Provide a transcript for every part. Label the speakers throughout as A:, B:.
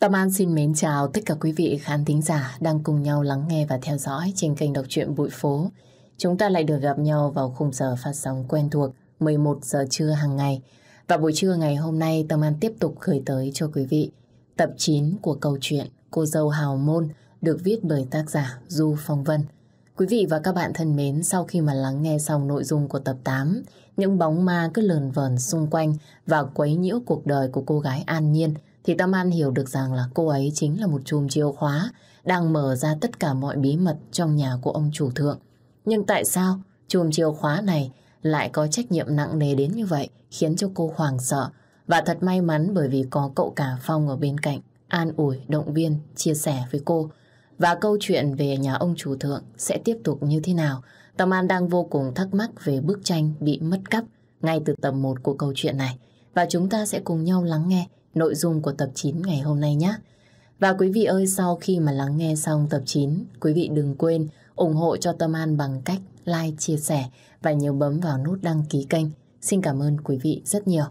A: Tâm An xin mến chào tất cả quý vị khán thính giả đang cùng nhau lắng nghe và theo dõi trên kênh đọc truyện Bụi Phố. Chúng ta lại được gặp nhau vào khung giờ phát sóng quen thuộc 11 giờ trưa hàng ngày. Và buổi trưa ngày hôm nay Tâm An tiếp tục gửi tới cho quý vị tập 9 của câu chuyện Cô dâu Hào Môn được viết bởi tác giả Du Phong Vân. Quý vị và các bạn thân mến, sau khi mà lắng nghe xong nội dung của tập 8, những bóng ma cứ lờn vờn xung quanh và quấy nhiễu cuộc đời của cô gái An Nhiên – thì Tâm An hiểu được rằng là cô ấy chính là một chùm chìa khóa đang mở ra tất cả mọi bí mật trong nhà của ông chủ thượng. Nhưng tại sao chùm chìa khóa này lại có trách nhiệm nặng nề đến như vậy khiến cho cô hoảng sợ và thật may mắn bởi vì có cậu cả Phong ở bên cạnh an ủi, động viên, chia sẻ với cô. Và câu chuyện về nhà ông chủ thượng sẽ tiếp tục như thế nào? Tâm An đang vô cùng thắc mắc về bức tranh bị mất cắp ngay từ tập 1 của câu chuyện này. Và chúng ta sẽ cùng nhau lắng nghe nội dung của tập 9 ngày hôm nay nhé. Và quý vị ơi, sau khi mà lắng nghe xong tập 9, quý vị đừng quên ủng hộ cho Tâm An bằng cách like, chia sẻ và nhớ bấm vào nút đăng ký kênh. Xin cảm ơn quý vị rất nhiều.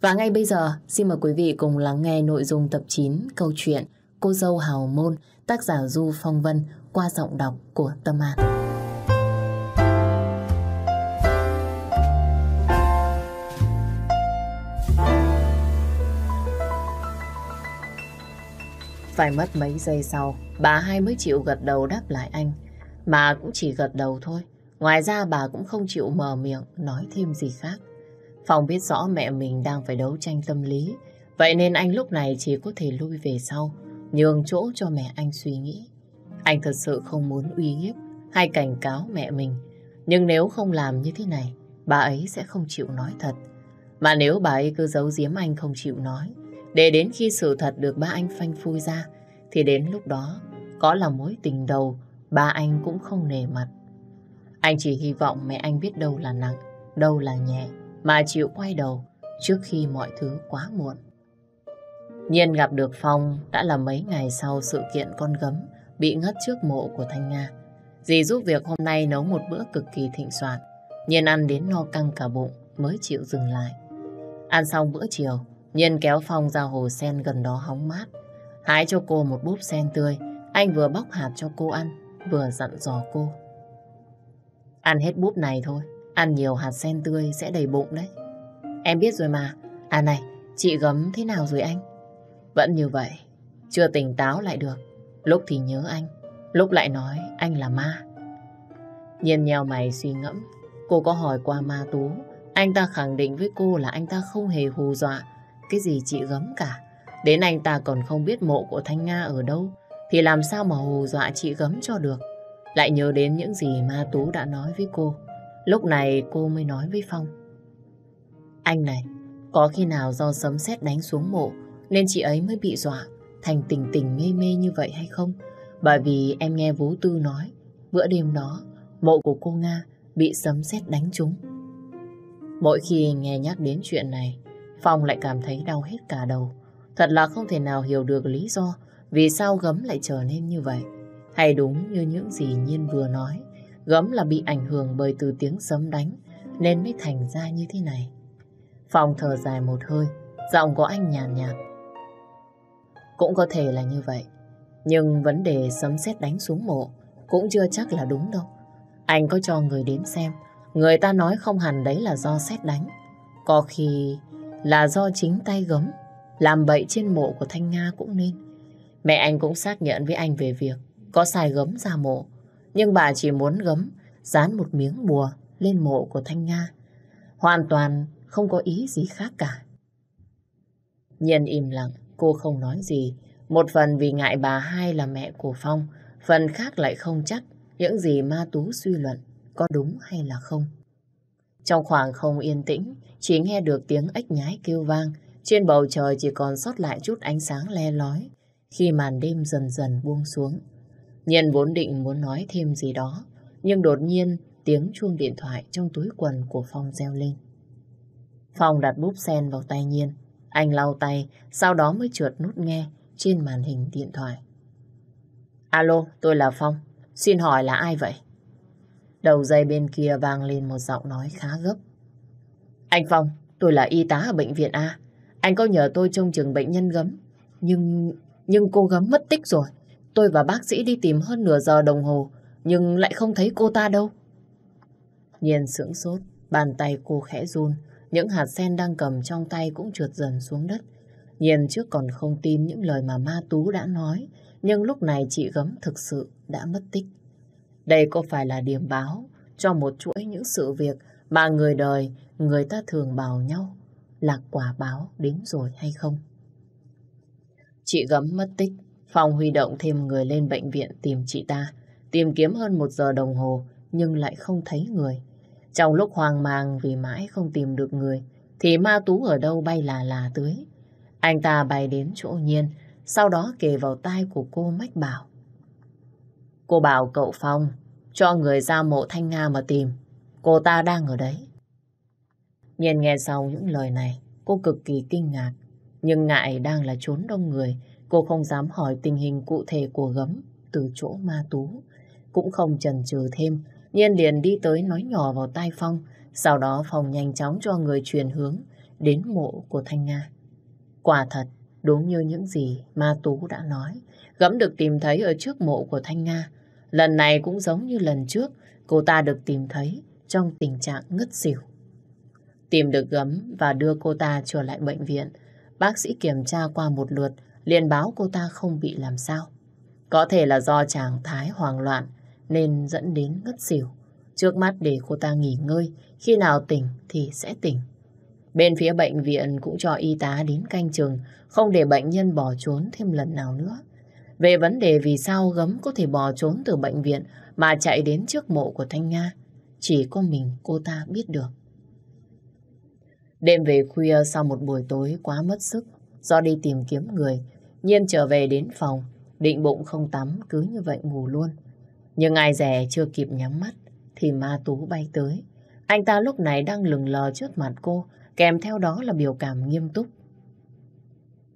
A: Và ngay bây giờ, xin mời quý vị cùng lắng nghe nội dung tập 9 câu chuyện Cô dâu Hào Môn, tác giả Du Phong Vân qua giọng đọc của Tâm An. Phải mất mấy giây sau, bà hai mới chịu gật đầu đáp lại anh. bà cũng chỉ gật đầu thôi. Ngoài ra bà cũng không chịu mở miệng nói thêm gì khác. Phong biết rõ mẹ mình đang phải đấu tranh tâm lý. Vậy nên anh lúc này chỉ có thể lui về sau, nhường chỗ cho mẹ anh suy nghĩ. Anh thật sự không muốn uy hiếp hay cảnh cáo mẹ mình. Nhưng nếu không làm như thế này, bà ấy sẽ không chịu nói thật. Mà nếu bà ấy cứ giấu giếm anh không chịu nói, để đến khi sự thật được ba anh phanh phui ra, thì đến lúc đó, có là mối tình đầu, ba anh cũng không nề mặt. Anh chỉ hy vọng mẹ anh biết đâu là nặng, đâu là nhẹ, mà chịu quay đầu trước khi mọi thứ quá muộn. Nhiên gặp được Phong đã là mấy ngày sau sự kiện con gấm bị ngất trước mộ của Thanh Nga. Dì giúp việc hôm nay nấu một bữa cực kỳ thịnh soạn. Nhiên ăn đến no căng cả bụng mới chịu dừng lại. Ăn xong bữa chiều, Nhiên kéo Phong ra hồ sen gần đó hóng mát. Hái cho cô một búp sen tươi. Anh vừa bóc hạt cho cô ăn, vừa dặn dò cô. Ăn hết búp này thôi. Ăn nhiều hạt sen tươi sẽ đầy bụng đấy. Em biết rồi mà. À này, chị gấm thế nào rồi anh? Vẫn như vậy. Chưa tỉnh táo lại được. Lúc thì nhớ anh. Lúc lại nói anh là ma. Nhiên nheo mày suy ngẫm. Cô có hỏi qua ma tú. Anh ta khẳng định với cô là anh ta không hề hù dọa cái gì chị gấm cả. Đến anh ta còn không biết mộ của Thanh Nga ở đâu, thì làm sao mà hù dọa chị gấm cho được. Lại nhớ đến những gì ma Tú đã nói với cô. Lúc này cô mới nói với Phong. Anh này, có khi nào do sấm sét đánh xuống mộ nên chị ấy mới bị dọa, thành tình tình mê mê như vậy hay không? Bởi vì em nghe Vũ Tư nói, bữa đêm đó, mộ của cô Nga bị sấm sét đánh trúng. Mỗi khi nghe nhắc đến chuyện này, Phong lại cảm thấy đau hết cả đầu. Thật là không thể nào hiểu được lý do vì sao gấm lại trở nên như vậy. Hay đúng như những gì Nhiên vừa nói, gấm là bị ảnh hưởng bởi từ tiếng sấm đánh nên mới thành ra như thế này. Phong thở dài một hơi, giọng của anh nhàn nhạt, Cũng có thể là như vậy, nhưng vấn đề sấm sét đánh xuống mộ cũng chưa chắc là đúng đâu. Anh có cho người đến xem, người ta nói không hẳn đấy là do sét đánh. Có khi là do chính tay gấm làm bậy trên mộ của Thanh Nga cũng nên. Mẹ anh cũng xác nhận với anh về việc có xài gấm ra mộ, nhưng bà chỉ muốn gấm dán một miếng bùa lên mộ của Thanh Nga. Hoàn toàn không có ý gì khác cả. nhân im lặng, cô không nói gì. Một phần vì ngại bà hai là mẹ của Phong, phần khác lại không chắc những gì ma tú suy luận có đúng hay là không. Trong khoảng không yên tĩnh, chỉ nghe được tiếng ếch nhái kêu vang. Trên bầu trời chỉ còn sót lại chút ánh sáng le lói khi màn đêm dần dần buông xuống. Nhân vốn định muốn nói thêm gì đó, nhưng đột nhiên tiếng chuông điện thoại trong túi quần của Phong reo lên. Phong đặt búp sen vào tay Nhiên. Anh lau tay, sau đó mới trượt nút nghe trên màn hình điện thoại. Alo, tôi là Phong. Xin hỏi là ai vậy? Đầu dây bên kia vang lên một giọng nói khá gấp. Anh Phong, tôi là y tá ở bệnh viện A. Anh có nhờ tôi trông chừng bệnh nhân gấm. Nhưng... nhưng cô gấm mất tích rồi. Tôi và bác sĩ đi tìm hơn nửa giờ đồng hồ, nhưng lại không thấy cô ta đâu. Nhìn sững sốt, bàn tay cô khẽ run, những hạt sen đang cầm trong tay cũng trượt dần xuống đất. Nhìn trước còn không tin những lời mà ma tú đã nói, nhưng lúc này chị gấm thực sự đã mất tích. Đây có phải là điểm báo cho một chuỗi những sự việc mà người đời người ta thường bảo nhau là quả báo đến rồi hay không? Chị gấm mất tích, phòng huy động thêm người lên bệnh viện tìm chị ta. Tìm kiếm hơn một giờ đồng hồ nhưng lại không thấy người. Trong lúc hoang mang vì mãi không tìm được người thì ma tú ở đâu bay là là tưới. Anh ta bay đến chỗ nhiên, sau đó kề vào tai của cô mách bảo. Cô bảo cậu Phong cho người ra mộ Thanh Nga mà tìm. Cô ta đang ở đấy. Nhiên nghe sau những lời này, cô cực kỳ kinh ngạc. Nhưng ngại đang là trốn đông người, cô không dám hỏi tình hình cụ thể của gấm từ chỗ ma tú. Cũng không chần chừ thêm, Nhiên liền đi tới nói nhỏ vào tai Phong, sau đó Phong nhanh chóng cho người truyền hướng đến mộ của Thanh Nga. Quả thật, đúng như những gì ma tú đã nói, gấm được tìm thấy ở trước mộ của Thanh Nga. Lần này cũng giống như lần trước, cô ta được tìm thấy trong tình trạng ngất xỉu. Tìm được gấm và đưa cô ta trở lại bệnh viện. Bác sĩ kiểm tra qua một lượt, liền báo cô ta không bị làm sao. Có thể là do trạng thái hoang loạn nên dẫn đến ngất xỉu. Trước mắt để cô ta nghỉ ngơi, khi nào tỉnh thì sẽ tỉnh. Bên phía bệnh viện cũng cho y tá đến canh chừng, không để bệnh nhân bỏ trốn thêm lần nào nữa về vấn đề vì sao gấm có thể bỏ trốn từ bệnh viện mà chạy đến trước mộ của Thanh Nga. Chỉ có mình cô ta biết được. Đêm về khuya sau một buổi tối quá mất sức do đi tìm kiếm người, Nhiên trở về đến phòng, định bụng không tắm cứ như vậy ngủ luôn. Nhưng ai rẻ chưa kịp nhắm mắt thì ma tú bay tới. Anh ta lúc này đang lừng lờ trước mặt cô, kèm theo đó là biểu cảm nghiêm túc.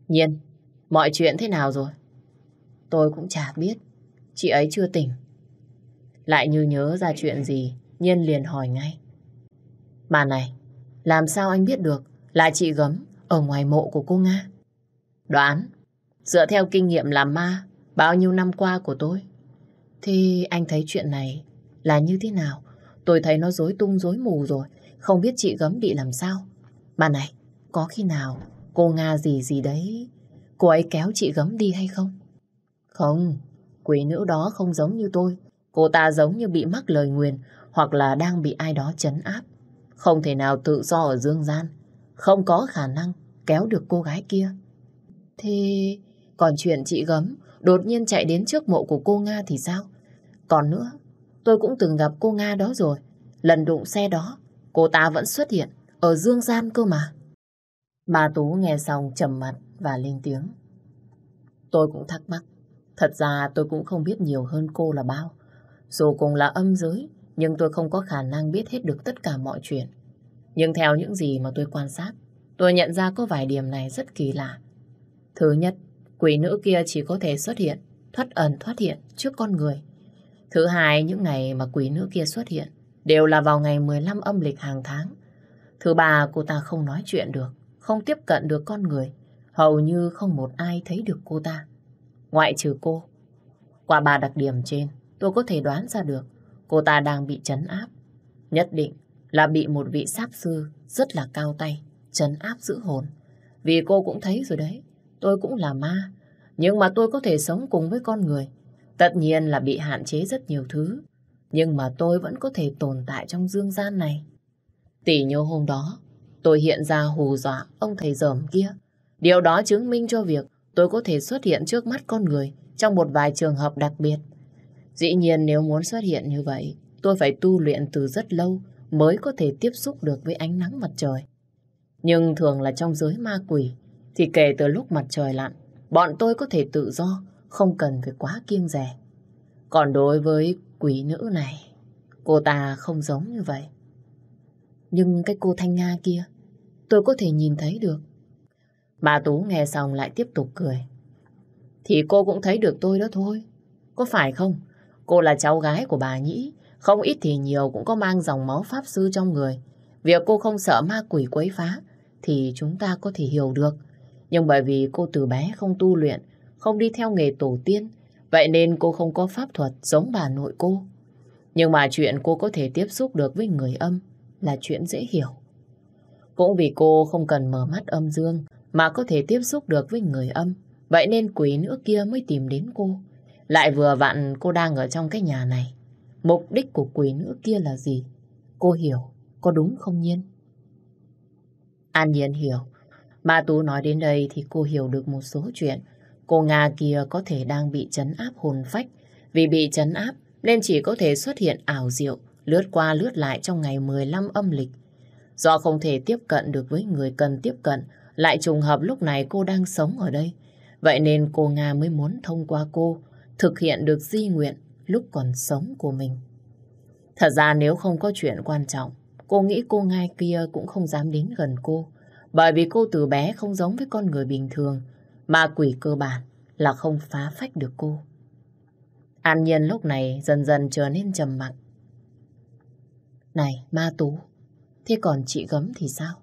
A: Nhiên, mọi chuyện thế nào rồi? Tôi cũng chả biết. Chị ấy chưa tỉnh. Lại như nhớ ra chuyện gì, Nhiên liền hỏi ngay. Bà này, làm sao anh biết được là chị gấm ở ngoài mộ của cô Nga? Đoán, dựa theo kinh nghiệm làm ma bao nhiêu năm qua của tôi. Thì anh thấy chuyện này là như thế nào? Tôi thấy nó rối tung rối mù rồi, không biết chị gấm bị làm sao. Bà này, có khi nào cô Nga gì gì đấy, cô ấy kéo chị gấm đi hay không? Không, quỷ nữ đó không giống như tôi. Cô ta giống như bị mắc lời nguyền hoặc là đang bị ai đó chấn áp. Không thể nào tự do ở dương gian. Không có khả năng kéo được cô gái kia. Thế còn chuyện chị gấm đột nhiên chạy đến trước mộ của cô Nga thì sao? Còn nữa, tôi cũng từng gặp cô Nga đó rồi. Lần đụng xe đó, cô ta vẫn xuất hiện ở dương gian cơ mà. Bà Tú nghe xong trầm mặt và lên tiếng. Tôi cũng thắc mắc, Thật ra tôi cũng không biết nhiều hơn cô là bao. Dù cùng là âm giới, nhưng tôi không có khả năng biết hết được tất cả mọi chuyện. Nhưng theo những gì mà tôi quan sát, tôi nhận ra có vài điểm này rất kỳ lạ. Thứ nhất, quỷ nữ kia chỉ có thể xuất hiện, thoát ẩn thoát hiện trước con người. Thứ hai, những ngày mà quỷ nữ kia xuất hiện đều là vào ngày 15 âm lịch hàng tháng. Thứ ba, cô ta không nói chuyện được, không tiếp cận được con người, hầu như không một ai thấy được cô ta ngoại trừ cô. Qua ba đặc điểm trên, tôi có thể đoán ra được cô ta đang bị chấn áp. Nhất định là bị một vị sát sư rất là cao tay, chấn áp giữ hồn. Vì cô cũng thấy rồi đấy, tôi cũng là ma, nhưng mà tôi có thể sống cùng với con người. Tất nhiên là bị hạn chế rất nhiều thứ, nhưng mà tôi vẫn có thể tồn tại trong dương gian này. Tỷ nhô hôm đó, tôi hiện ra hù dọa ông thầy dởm kia. Điều đó chứng minh cho việc tôi có thể xuất hiện trước mắt con người trong một vài trường hợp đặc biệt. Dĩ nhiên nếu muốn xuất hiện như vậy, tôi phải tu luyện từ rất lâu mới có thể tiếp xúc được với ánh nắng mặt trời. Nhưng thường là trong giới ma quỷ, thì kể từ lúc mặt trời lặn, bọn tôi có thể tự do, không cần phải quá kiêng rẻ. Còn đối với quỷ nữ này, cô ta không giống như vậy. Nhưng cái cô Thanh Nga kia, tôi có thể nhìn thấy được. Bà Tú nghe xong lại tiếp tục cười. Thì cô cũng thấy được tôi đó thôi. Có phải không? Cô là cháu gái của bà nhĩ. Không ít thì nhiều cũng có mang dòng máu Pháp Sư trong người. Việc cô không sợ ma quỷ quấy phá thì chúng ta có thể hiểu được. Nhưng bởi vì cô từ bé không tu luyện, không đi theo nghề tổ tiên, vậy nên cô không có pháp thuật giống bà nội cô. Nhưng mà chuyện cô có thể tiếp xúc được với người âm là chuyện dễ hiểu. Cũng vì cô không cần mở mắt âm dương mà có thể tiếp xúc được với người âm. Vậy nên quỷ nữ kia mới tìm đến cô. Lại vừa vặn cô đang ở trong cái nhà này. Mục đích của quỷ nữ kia là gì? Cô hiểu, có đúng không Nhiên? An Nhiên hiểu. Ba Tú nói đến đây thì cô hiểu được một số chuyện. Cô Nga kia có thể đang bị chấn áp hồn phách. Vì bị chấn áp nên chỉ có thể xuất hiện ảo diệu, lướt qua lướt lại trong ngày 15 âm lịch. Do không thể tiếp cận được với người cần tiếp cận, lại trùng hợp lúc này cô đang sống ở đây. Vậy nên cô Nga mới muốn thông qua cô thực hiện được di nguyện lúc còn sống của mình. Thật ra nếu không có chuyện quan trọng, cô nghĩ cô Nga kia cũng không dám đến gần cô. Bởi vì cô từ bé không giống với con người bình thường, mà quỷ cơ bản là không phá phách được cô. An Nhiên lúc này dần dần trở nên trầm mặc. Này, ma tú, thế còn chị gấm thì sao?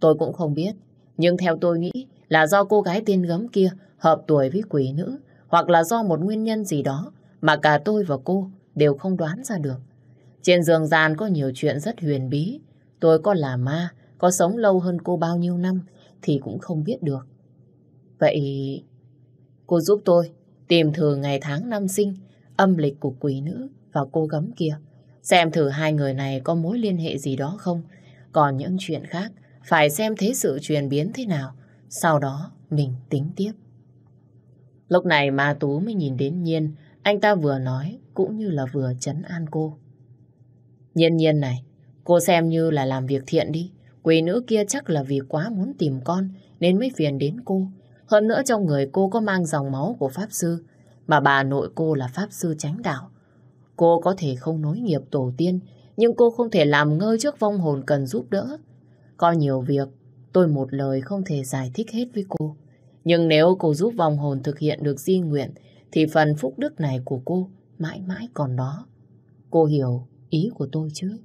A: Tôi cũng không biết, nhưng theo tôi nghĩ là do cô gái tiên gấm kia hợp tuổi với quỷ nữ hoặc là do một nguyên nhân gì đó mà cả tôi và cô đều không đoán ra được. Trên giường gian có nhiều chuyện rất huyền bí. Tôi có là ma, có sống lâu hơn cô bao nhiêu năm thì cũng không biết được. Vậy cô giúp tôi tìm thử ngày tháng năm sinh, âm lịch của quỷ nữ và cô gấm kia. Xem thử hai người này có mối liên hệ gì đó không. Còn những chuyện khác phải xem thế sự chuyển biến thế nào, sau đó mình tính tiếp. Lúc này ma tú mới nhìn đến Nhiên, anh ta vừa nói cũng như là vừa chấn an cô. Nhiên nhiên này, cô xem như là làm việc thiện đi. Quỷ nữ kia chắc là vì quá muốn tìm con nên mới phiền đến cô. Hơn nữa trong người cô có mang dòng máu của Pháp Sư, mà bà nội cô là Pháp Sư tránh đạo. Cô có thể không nối nghiệp tổ tiên, nhưng cô không thể làm ngơ trước vong hồn cần giúp đỡ. Có nhiều việc tôi một lời không thể giải thích hết với cô. Nhưng nếu cô giúp vong hồn thực hiện được di nguyện thì phần phúc đức này của cô mãi mãi còn đó. Cô hiểu ý của tôi chứ?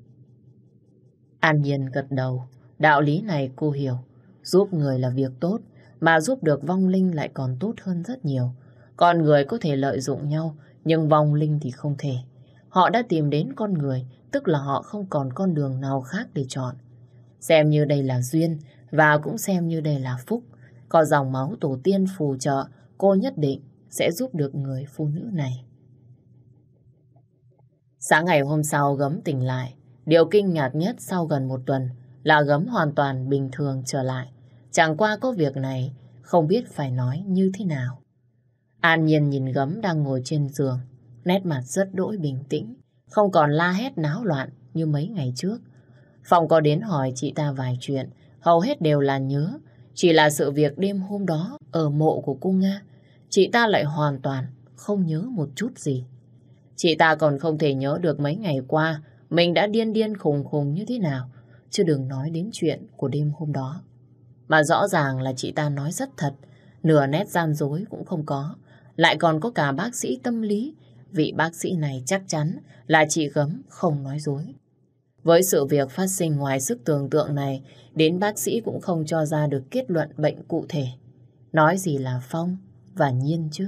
A: An Nhiên gật đầu. Đạo lý này cô hiểu. Giúp người là việc tốt mà giúp được vong linh lại còn tốt hơn rất nhiều. Con người có thể lợi dụng nhau nhưng vong linh thì không thể. Họ đã tìm đến con người tức là họ không còn con đường nào khác để chọn. Xem như đây là duyên và cũng xem như đây là phúc. Có dòng máu tổ tiên phù trợ, cô nhất định sẽ giúp được người phụ nữ này. Sáng ngày hôm sau gấm tỉnh lại. Điều kinh ngạc nhất sau gần một tuần là gấm hoàn toàn bình thường trở lại. Chẳng qua có việc này, không biết phải nói như thế nào. An nhiên nhìn gấm đang ngồi trên giường, nét mặt rất đỗi bình tĩnh, không còn la hét náo loạn như mấy ngày trước. Phong có đến hỏi chị ta vài chuyện, hầu hết đều là nhớ. Chỉ là sự việc đêm hôm đó ở mộ của cô Nga, chị ta lại hoàn toàn không nhớ một chút gì. Chị ta còn không thể nhớ được mấy ngày qua mình đã điên điên khùng khùng như thế nào, chứ đừng nói đến chuyện của đêm hôm đó. Mà rõ ràng là chị ta nói rất thật, nửa nét gian dối cũng không có. Lại còn có cả bác sĩ tâm lý, vị bác sĩ này chắc chắn là chị gấm không nói dối. Với sự việc phát sinh ngoài sức tưởng tượng này, đến bác sĩ cũng không cho ra được kết luận bệnh cụ thể. Nói gì là Phong và Nhiên chứ?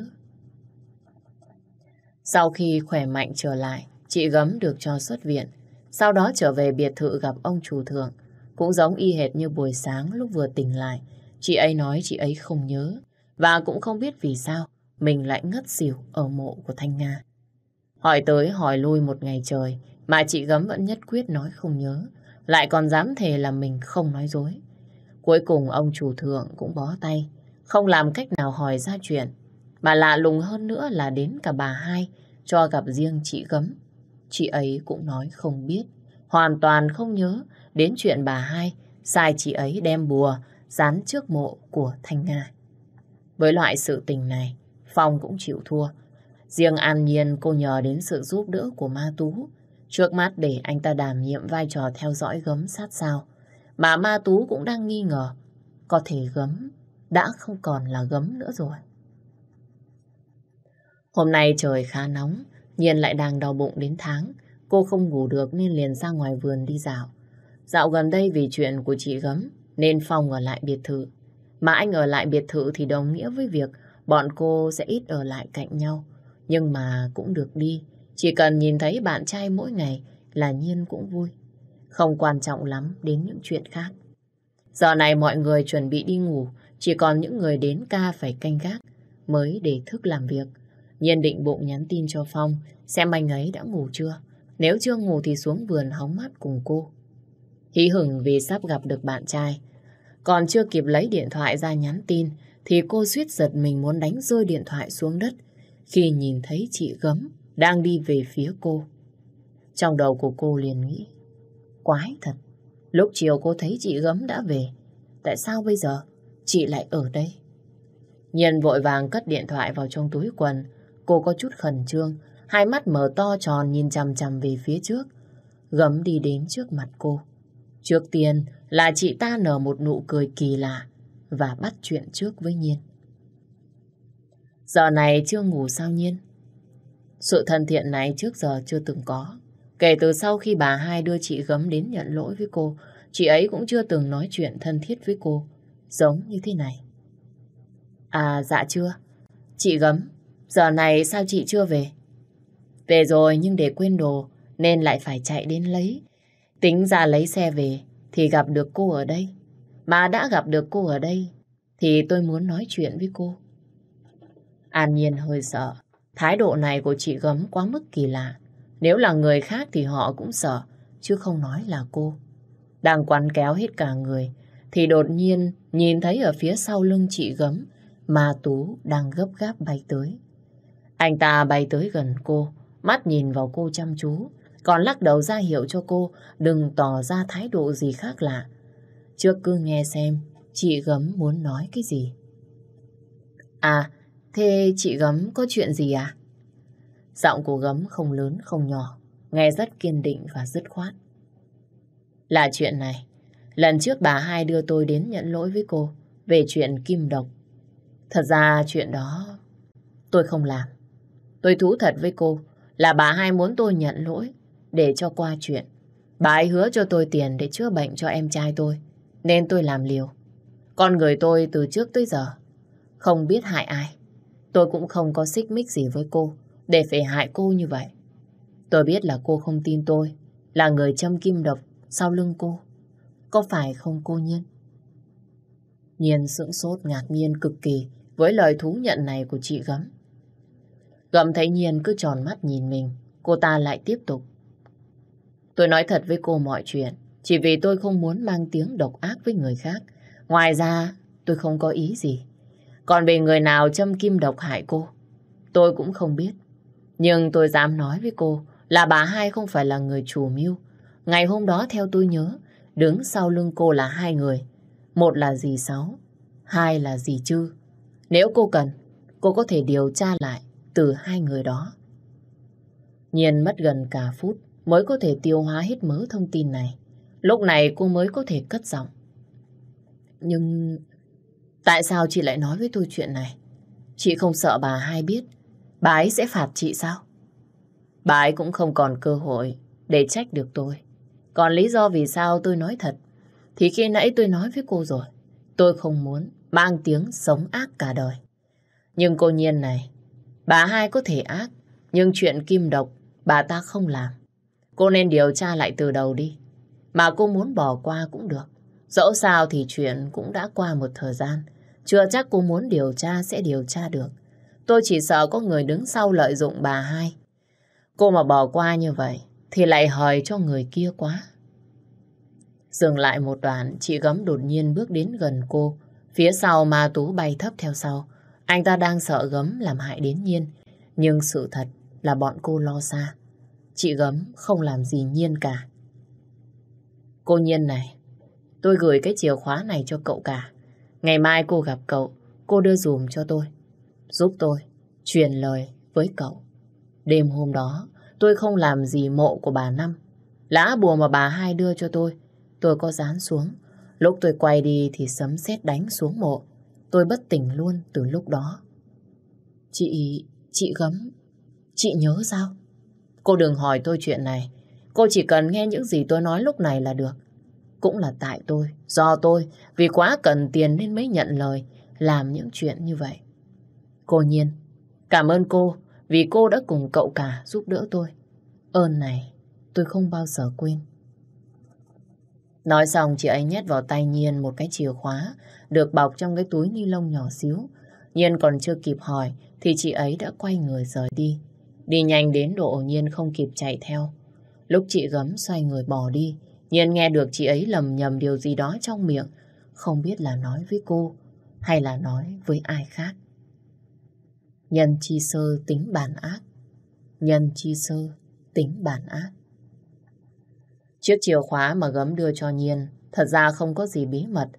A: Sau khi khỏe mạnh trở lại, chị gấm được cho xuất viện. Sau đó trở về biệt thự gặp ông chủ thượng. Cũng giống y hệt như buổi sáng lúc vừa tỉnh lại. Chị ấy nói chị ấy không nhớ. Và cũng không biết vì sao mình lại ngất xỉu ở mộ của Thanh Nga. Hỏi tới hỏi lui một ngày trời, mà chị gấm vẫn nhất quyết nói không nhớ, lại còn dám thề là mình không nói dối. Cuối cùng ông chủ thượng cũng bó tay, không làm cách nào hỏi ra chuyện. Mà lạ lùng hơn nữa là đến cả bà hai, cho gặp riêng chị gấm. Chị ấy cũng nói không biết, hoàn toàn không nhớ đến chuyện bà hai, sai chị ấy đem bùa, dán trước mộ của Thanh Nga. Với loại sự tình này, Phong cũng chịu thua. Riêng An Nhiên cô nhờ đến sự giúp đỡ của Ma Tú, Trước mắt để anh ta đảm nhiệm vai trò theo dõi gấm sát sao. Mà ma tú cũng đang nghi ngờ. Có thể gấm đã không còn là gấm nữa rồi. Hôm nay trời khá nóng, Nhiên lại đang đau bụng đến tháng. Cô không ngủ được nên liền ra ngoài vườn đi dạo. Dạo gần đây vì chuyện của chị gấm nên Phong ở lại biệt thự. Mà anh ở lại biệt thự thì đồng nghĩa với việc bọn cô sẽ ít ở lại cạnh nhau. Nhưng mà cũng được đi chỉ cần nhìn thấy bạn trai mỗi ngày là Nhiên cũng vui. Không quan trọng lắm đến những chuyện khác. Giờ này mọi người chuẩn bị đi ngủ, chỉ còn những người đến ca phải canh gác mới để thức làm việc. Nhiên định bụng nhắn tin cho Phong xem anh ấy đã ngủ chưa. Nếu chưa ngủ thì xuống vườn hóng mát cùng cô. Hí hửng vì sắp gặp được bạn trai. Còn chưa kịp lấy điện thoại ra nhắn tin thì cô suýt giật mình muốn đánh rơi điện thoại xuống đất khi nhìn thấy chị gấm đang đi về phía cô. Trong đầu của cô liền nghĩ, quái thật, lúc chiều cô thấy chị gấm đã về, tại sao bây giờ chị lại ở đây? Nhân vội vàng cất điện thoại vào trong túi quần, cô có chút khẩn trương, hai mắt mở to tròn nhìn chằm chằm về phía trước. Gấm đi đến trước mặt cô. Trước tiên là chị ta nở một nụ cười kỳ lạ và bắt chuyện trước với Nhiên. Giờ này chưa ngủ sao Nhiên? Sự thân thiện này trước giờ chưa từng có. Kể từ sau khi bà hai đưa chị gấm đến nhận lỗi với cô, chị ấy cũng chưa từng nói chuyện thân thiết với cô, giống như thế này. À dạ chưa, chị gấm, giờ này sao chị chưa về? Về rồi nhưng để quên đồ nên lại phải chạy đến lấy. Tính ra lấy xe về thì gặp được cô ở đây. Mà đã gặp được cô ở đây thì tôi muốn nói chuyện với cô. An Nhiên hơi sợ Thái độ này của chị gấm quá mức kỳ lạ. Nếu là người khác thì họ cũng sợ, chứ không nói là cô. Đang quắn kéo hết cả người, thì đột nhiên nhìn thấy ở phía sau lưng chị gấm, mà Tú đang gấp gáp bay tới. Anh ta bay tới gần cô, mắt nhìn vào cô chăm chú, còn lắc đầu ra hiệu cho cô đừng tỏ ra thái độ gì khác lạ. Trước cứ nghe xem, chị gấm muốn nói cái gì. À, Thế chị Gấm có chuyện gì à? Giọng của Gấm không lớn không nhỏ, nghe rất kiên định và dứt khoát. Là chuyện này, lần trước bà hai đưa tôi đến nhận lỗi với cô về chuyện kim độc. Thật ra chuyện đó tôi không làm. Tôi thú thật với cô là bà hai muốn tôi nhận lỗi để cho qua chuyện. Bà ấy hứa cho tôi tiền để chữa bệnh cho em trai tôi, nên tôi làm liều. Con người tôi từ trước tới giờ không biết hại ai. Tôi cũng không có xích mích gì với cô, để phải hại cô như vậy. Tôi biết là cô không tin tôi, là người châm kim độc sau lưng cô. Có phải không cô Nhiên? Nhiên sững sốt ngạc nhiên cực kỳ với lời thú nhận này của chị Gấm. Gấm thấy Nhiên cứ tròn mắt nhìn mình, cô ta lại tiếp tục. Tôi nói thật với cô mọi chuyện, chỉ vì tôi không muốn mang tiếng độc ác với người khác. Ngoài ra, tôi không có ý gì. Còn về người nào châm kim độc hại cô, tôi cũng không biết. Nhưng tôi dám nói với cô là bà hai không phải là người chủ mưu. Ngày hôm đó theo tôi nhớ, đứng sau lưng cô là hai người. Một là dì Sáu, hai là dì Chư. Nếu cô cần, cô có thể điều tra lại từ hai người đó. Nhiên mất gần cả phút mới có thể tiêu hóa hết mớ thông tin này. Lúc này cô mới có thể cất giọng. Nhưng Tại sao chị lại nói với tôi chuyện này? Chị không sợ bà hai biết, bà ấy sẽ phạt chị sao? Bà ấy cũng không còn cơ hội để trách được tôi. Còn lý do vì sao tôi nói thật, thì khi nãy tôi nói với cô rồi, tôi không muốn mang tiếng sống ác cả đời. Nhưng cô nhiên này, bà hai có thể ác, nhưng chuyện kim độc bà ta không làm. Cô nên điều tra lại từ đầu đi. Mà cô muốn bỏ qua cũng được. Dẫu sao thì chuyện cũng đã qua một thời gian. Chưa chắc cô muốn điều tra sẽ điều tra được. Tôi chỉ sợ có người đứng sau lợi dụng bà hai. Cô mà bỏ qua như vậy thì lại hời cho người kia quá. Dừng lại một đoạn, chị gấm đột nhiên bước đến gần cô. Phía sau ma tú bay thấp theo sau. Anh ta đang sợ gấm làm hại đến nhiên. Nhưng sự thật là bọn cô lo xa. Chị gấm không làm gì nhiên cả. Cô Nhiên này, tôi gửi cái chìa khóa này cho cậu cả. Ngày mai cô gặp cậu, cô đưa dùm cho tôi. Giúp tôi, truyền lời với cậu. Đêm hôm đó, tôi không làm gì mộ của bà Năm. Lá bùa mà bà hai đưa cho tôi, tôi có dán xuống. Lúc tôi quay đi thì sấm sét đánh xuống mộ. Tôi bất tỉnh luôn từ lúc đó. Chị, chị gấm, chị nhớ sao? Cô đừng hỏi tôi chuyện này. Cô chỉ cần nghe những gì tôi nói lúc này là được. Cũng là tại tôi, do tôi, vì quá cần tiền nên mới nhận lời, làm những chuyện như vậy. Cô Nhiên, cảm ơn cô vì cô đã cùng cậu cả giúp đỡ tôi. Ơn này, tôi không bao giờ quên. Nói xong chị ấy nhét vào tay Nhiên một cái chìa khóa được bọc trong cái túi ni lông nhỏ xíu. Nhiên còn chưa kịp hỏi thì chị ấy đã quay người rời đi. Đi nhanh đến độ Nhiên không kịp chạy theo. Lúc chị gấm xoay người bỏ đi Nhiên nghe được chị ấy lầm nhầm điều gì đó trong miệng, không biết là nói với cô hay là nói với ai khác. Nhân chi sơ tính bản ác, nhân chi sơ tính bản ác. Chiếc chìa khóa mà gấm đưa cho Nhiên thật ra không có gì bí mật,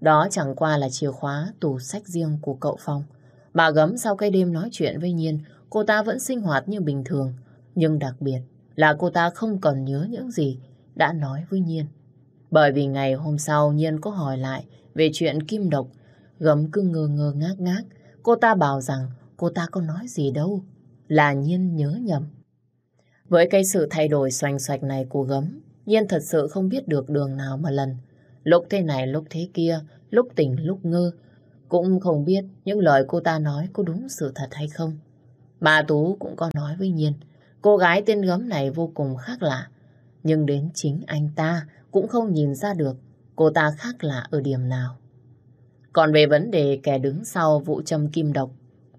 A: đó chẳng qua là chìa khóa tủ sách riêng của cậu Phong. Bà gấm sau cái đêm nói chuyện với Nhiên, cô ta vẫn sinh hoạt như bình thường, nhưng đặc biệt là cô ta không còn nhớ những gì đã nói với Nhiên. Bởi vì ngày hôm sau Nhiên có hỏi lại về chuyện kim độc, gấm cứ ngơ ngơ ngác ngác. Cô ta bảo rằng cô ta có nói gì đâu, là Nhiên nhớ nhầm. Với cái sự thay đổi xoành xoạch này của gấm, Nhiên thật sự không biết được đường nào mà lần. Lúc thế này lúc thế kia, lúc tỉnh lúc ngơ, cũng không biết những lời cô ta nói có đúng sự thật hay không. Bà Tú cũng có nói với Nhiên, cô gái tên gấm này vô cùng khác lạ. Nhưng đến chính anh ta cũng không nhìn ra được cô ta khác lạ ở điểm nào. Còn về vấn đề kẻ đứng sau vụ châm kim độc,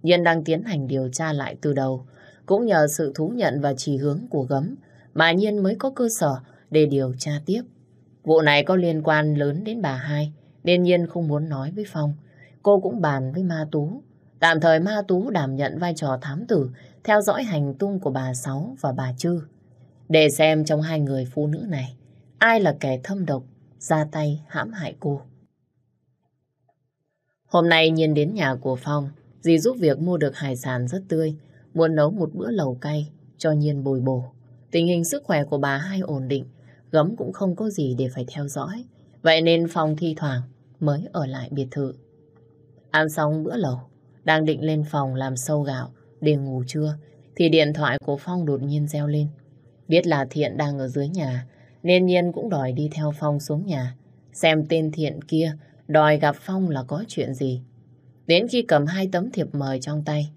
A: Nhân đang tiến hành điều tra lại từ đầu. Cũng nhờ sự thú nhận và chỉ hướng của gấm mà Nhiên mới có cơ sở để điều tra tiếp. Vụ này có liên quan lớn đến bà hai nên Nhiên không muốn nói với Phong. Cô cũng bàn với Ma Tú. Tạm thời Ma Tú đảm nhận vai trò thám tử theo dõi hành tung của bà Sáu và bà Trư để xem trong hai người phụ nữ này ai là kẻ thâm độc ra tay hãm hại cô. Hôm nay Nhiên đến nhà của Phong, dì giúp việc mua được hải sản rất tươi, muốn nấu một bữa lẩu cay cho Nhiên bồi bổ. Tình hình sức khỏe của bà hai ổn định, gấm cũng không có gì để phải theo dõi. Vậy nên Phong thi thoảng mới ở lại biệt thự. Ăn xong bữa lẩu, đang định lên phòng làm sâu gạo để ngủ trưa, thì điện thoại của Phong đột nhiên reo lên. Biết là Thiện đang ở dưới nhà, nên Nhiên cũng đòi đi theo Phong xuống nhà. Xem tên Thiện kia, đòi gặp Phong là có chuyện gì. Đến khi cầm hai tấm thiệp mời trong tay,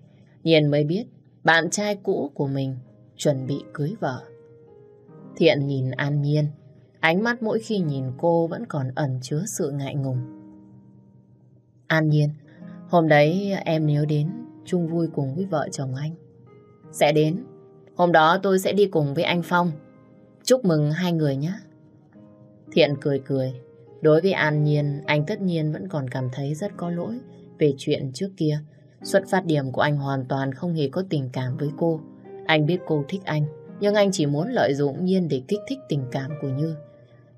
A: Nhiên mới biết bạn trai cũ của mình chuẩn bị cưới vợ. Thiện nhìn An Nhiên, ánh mắt mỗi khi nhìn cô vẫn còn ẩn chứa sự ngại ngùng. An Nhiên, hôm đấy em nếu đến chung vui cùng với vợ chồng anh, sẽ đến Hôm đó tôi sẽ đi cùng với anh Phong. Chúc mừng hai người nhé. Thiện cười cười. Đối với An Nhiên, anh tất nhiên vẫn còn cảm thấy rất có lỗi về chuyện trước kia. Xuất phát điểm của anh hoàn toàn không hề có tình cảm với cô. Anh biết cô thích anh, nhưng anh chỉ muốn lợi dụng Nhiên để kích thích tình cảm của Như.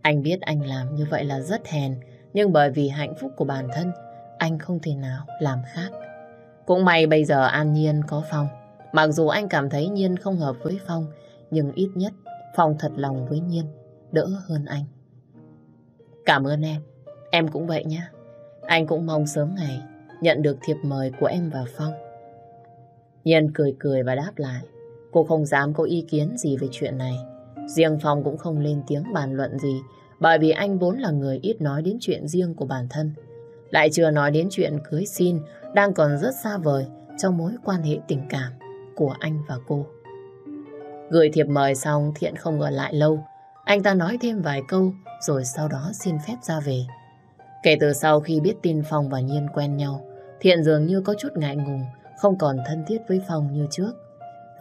A: Anh biết anh làm như vậy là rất hèn, nhưng bởi vì hạnh phúc của bản thân, anh không thể nào làm khác. Cũng may bây giờ An Nhiên có phòng, Mặc dù anh cảm thấy Nhiên không hợp với Phong, nhưng ít nhất Phong thật lòng với Nhiên, đỡ hơn anh. Cảm ơn em, em cũng vậy nhé. Anh cũng mong sớm ngày nhận được thiệp mời của em và Phong. Nhiên cười cười và đáp lại. Cô không dám có ý kiến gì về chuyện này. Riêng Phong cũng không lên tiếng bàn luận gì bởi vì anh vốn là người ít nói đến chuyện riêng của bản thân. Lại chưa nói đến chuyện cưới xin đang còn rất xa vời trong mối quan hệ tình cảm của anh và cô. Gửi thiệp mời xong Thiện không ở lại lâu. Anh ta nói thêm vài câu rồi sau đó xin phép ra về. Kể từ sau khi biết tin Phong và Nhiên quen nhau, Thiện dường như có chút ngại ngùng, không còn thân thiết với Phong như trước.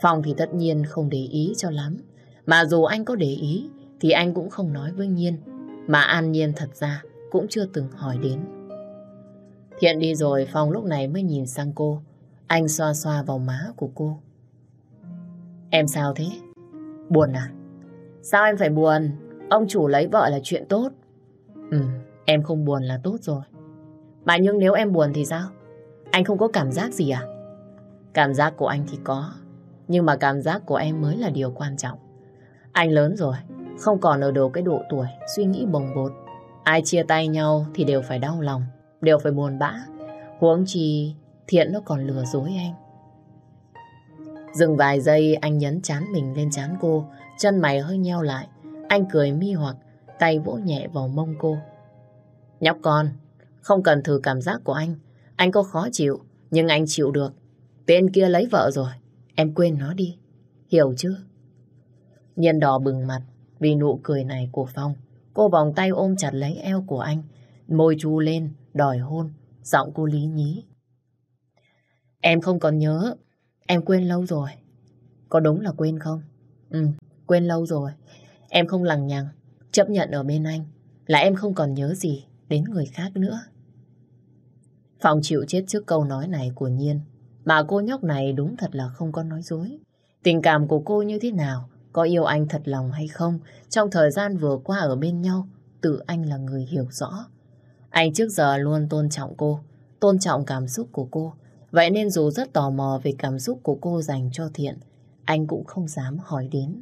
A: Phong thì tất nhiên không để ý cho lắm. Mà dù anh có để ý thì anh cũng không nói với Nhiên. Mà An Nhiên thật ra cũng chưa từng hỏi đến. Thiện đi rồi Phong lúc này mới nhìn sang cô. Anh xoa xoa vào má của cô. Em sao thế? Buồn à? Sao em phải buồn? Ông chủ lấy vợ là chuyện tốt. Ừ, em không buồn là tốt rồi. Mà nhưng nếu em buồn thì sao? Anh không có cảm giác gì à? Cảm giác của anh thì có, nhưng mà cảm giác của em mới là điều quan trọng. Anh lớn rồi, không còn ở đồ cái độ tuổi, suy nghĩ bồng bột. Ai chia tay nhau thì đều phải đau lòng, đều phải buồn bã. Huống chi thiện nó còn lừa dối anh. Dừng vài giây anh nhấn chán mình lên chán cô, chân mày hơi nheo lại. Anh cười mi hoặc, tay vỗ nhẹ vào mông cô. Nhóc con, không cần thử cảm giác của anh. Anh có khó chịu, nhưng anh chịu được. Tên kia lấy vợ rồi, em quên nó đi. Hiểu chưa? Nhân đỏ bừng mặt vì nụ cười này của Phong. Cô vòng tay ôm chặt lấy eo của anh, môi chu lên, đòi hôn, giọng cô lý nhí. Em không còn nhớ Em quên lâu rồi. Có đúng là quên không? Ừ, quên lâu rồi. Em không lằng nhằng, chấp nhận ở bên anh là em không còn nhớ gì đến người khác nữa. Phòng chịu chết trước câu nói này của Nhiên. Mà cô nhóc này đúng thật là không có nói dối. Tình cảm của cô như thế nào? Có yêu anh thật lòng hay không? Trong thời gian vừa qua ở bên nhau, tự anh là người hiểu rõ. Anh trước giờ luôn tôn trọng cô, tôn trọng cảm xúc của cô, Vậy nên dù rất tò mò về cảm xúc của cô dành cho Thiện, anh cũng không dám hỏi đến.